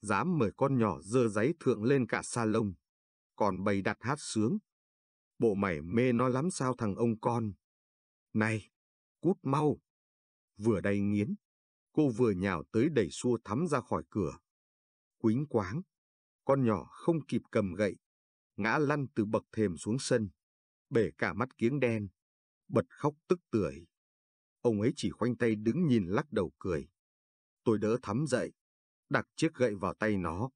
Dám mời con nhỏ dơ giấy thượng lên cả salon. Còn bày đặt hát sướng. Bộ mày mê nó lắm sao thằng ông con. Này! Cút mau! Vừa đầy nghiến, cô vừa nhào tới đẩy xua thắm ra khỏi cửa. Quính quáng, con nhỏ không kịp cầm gậy, ngã lăn từ bậc thềm xuống sân, bể cả mắt kiếng đen, bật khóc tức tưởi. Ông ấy chỉ khoanh tay đứng nhìn lắc đầu cười. Tôi đỡ thắm dậy, đặt chiếc gậy vào tay nó,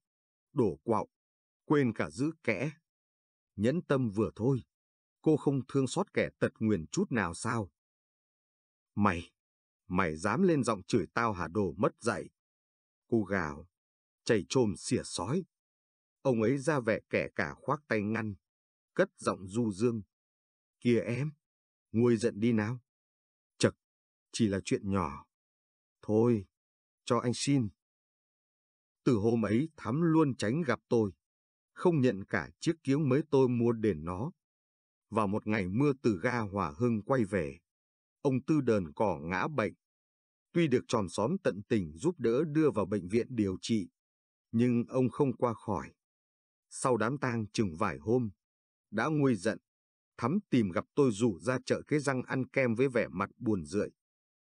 đổ quạo, quên cả giữ kẽ. Nhẫn tâm vừa thôi, cô không thương xót kẻ tật nguyền chút nào sao? Mày, mày dám lên giọng chửi tao hả đồ mất dạy. Cô gào, chảy trồm xỉa sói. Ông ấy ra vẻ kẻ cả khoác tay ngăn, cất giọng du dương. Kìa em, nguôi giận đi nào. Chật, chỉ là chuyện nhỏ. Thôi, cho anh xin. Từ hôm ấy thắm luôn tránh gặp tôi, không nhận cả chiếc kiếu mới tôi mua đền nó. Vào một ngày mưa từ ga Hòa Hưng quay về, ông Tư đờn cỏ ngã bệnh. Tuy được tròn xóm tận tình giúp đỡ đưa vào bệnh viện điều trị, nhưng ông không qua khỏi. Sau đám tang chừng vài hôm, đã nguôi giận, thắm tìm gặp tôi rủ ra chợ cái răng ăn kem với vẻ mặt buồn rười.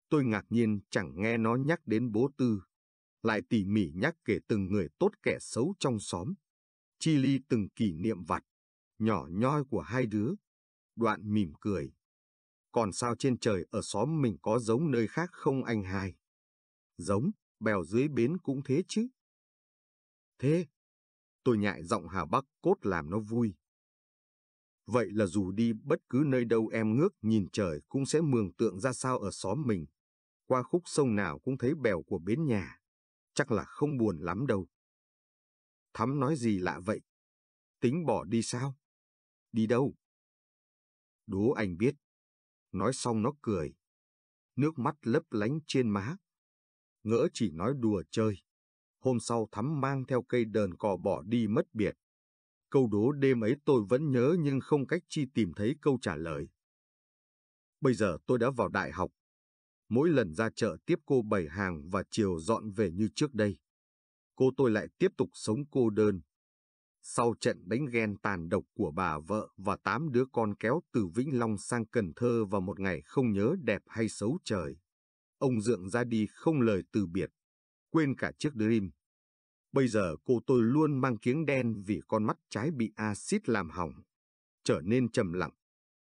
Tôi ngạc nhiên chẳng nghe nó nhắc đến bố tư, lại tỉ mỉ nhắc kể từng người tốt kẻ xấu trong xóm, chi ly từng kỷ niệm vặt, nhỏ nhoi của hai đứa. Đoạn mỉm cười. Còn sao trên trời ở xóm mình có giống nơi khác không anh hai? Giống, bèo dưới bến cũng thế chứ. Thế, Tôi nhại giọng Hà Bắc cốt làm nó vui. Vậy là dù đi bất cứ nơi đâu em ngước nhìn trời cũng sẽ mường tượng ra sao ở xóm mình. Qua khúc sông nào cũng thấy bèo của bến nhà. Chắc là không buồn lắm đâu. Thắm nói gì lạ vậy? Tính bỏ đi sao? Đi đâu? Đố anh biết. Nói xong nó cười. Nước mắt lấp lánh trên má. Ngỡ chỉ nói đùa chơi hôm sau thắm mang theo cây đờn cỏ bỏ đi mất biệt. Câu đố đêm ấy tôi vẫn nhớ nhưng không cách chi tìm thấy câu trả lời. Bây giờ tôi đã vào đại học. Mỗi lần ra chợ tiếp cô bày hàng và chiều dọn về như trước đây. Cô tôi lại tiếp tục sống cô đơn. Sau trận đánh ghen tàn độc của bà vợ và tám đứa con kéo từ Vĩnh Long sang Cần Thơ vào một ngày không nhớ đẹp hay xấu trời. Ông Dượng ra đi không lời từ biệt quên cả chiếc Dream. Bây giờ cô tôi luôn mang kiếng đen vì con mắt trái bị axit làm hỏng, trở nên trầm lặng,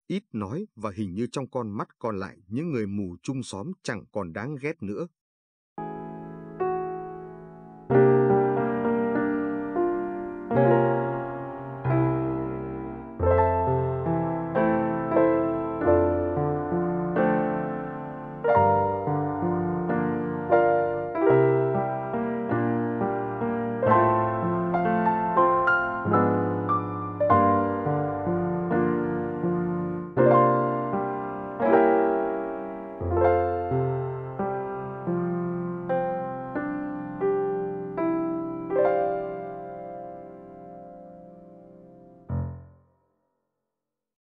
ít nói và hình như trong con mắt còn lại những người mù chung xóm chẳng còn đáng ghét nữa.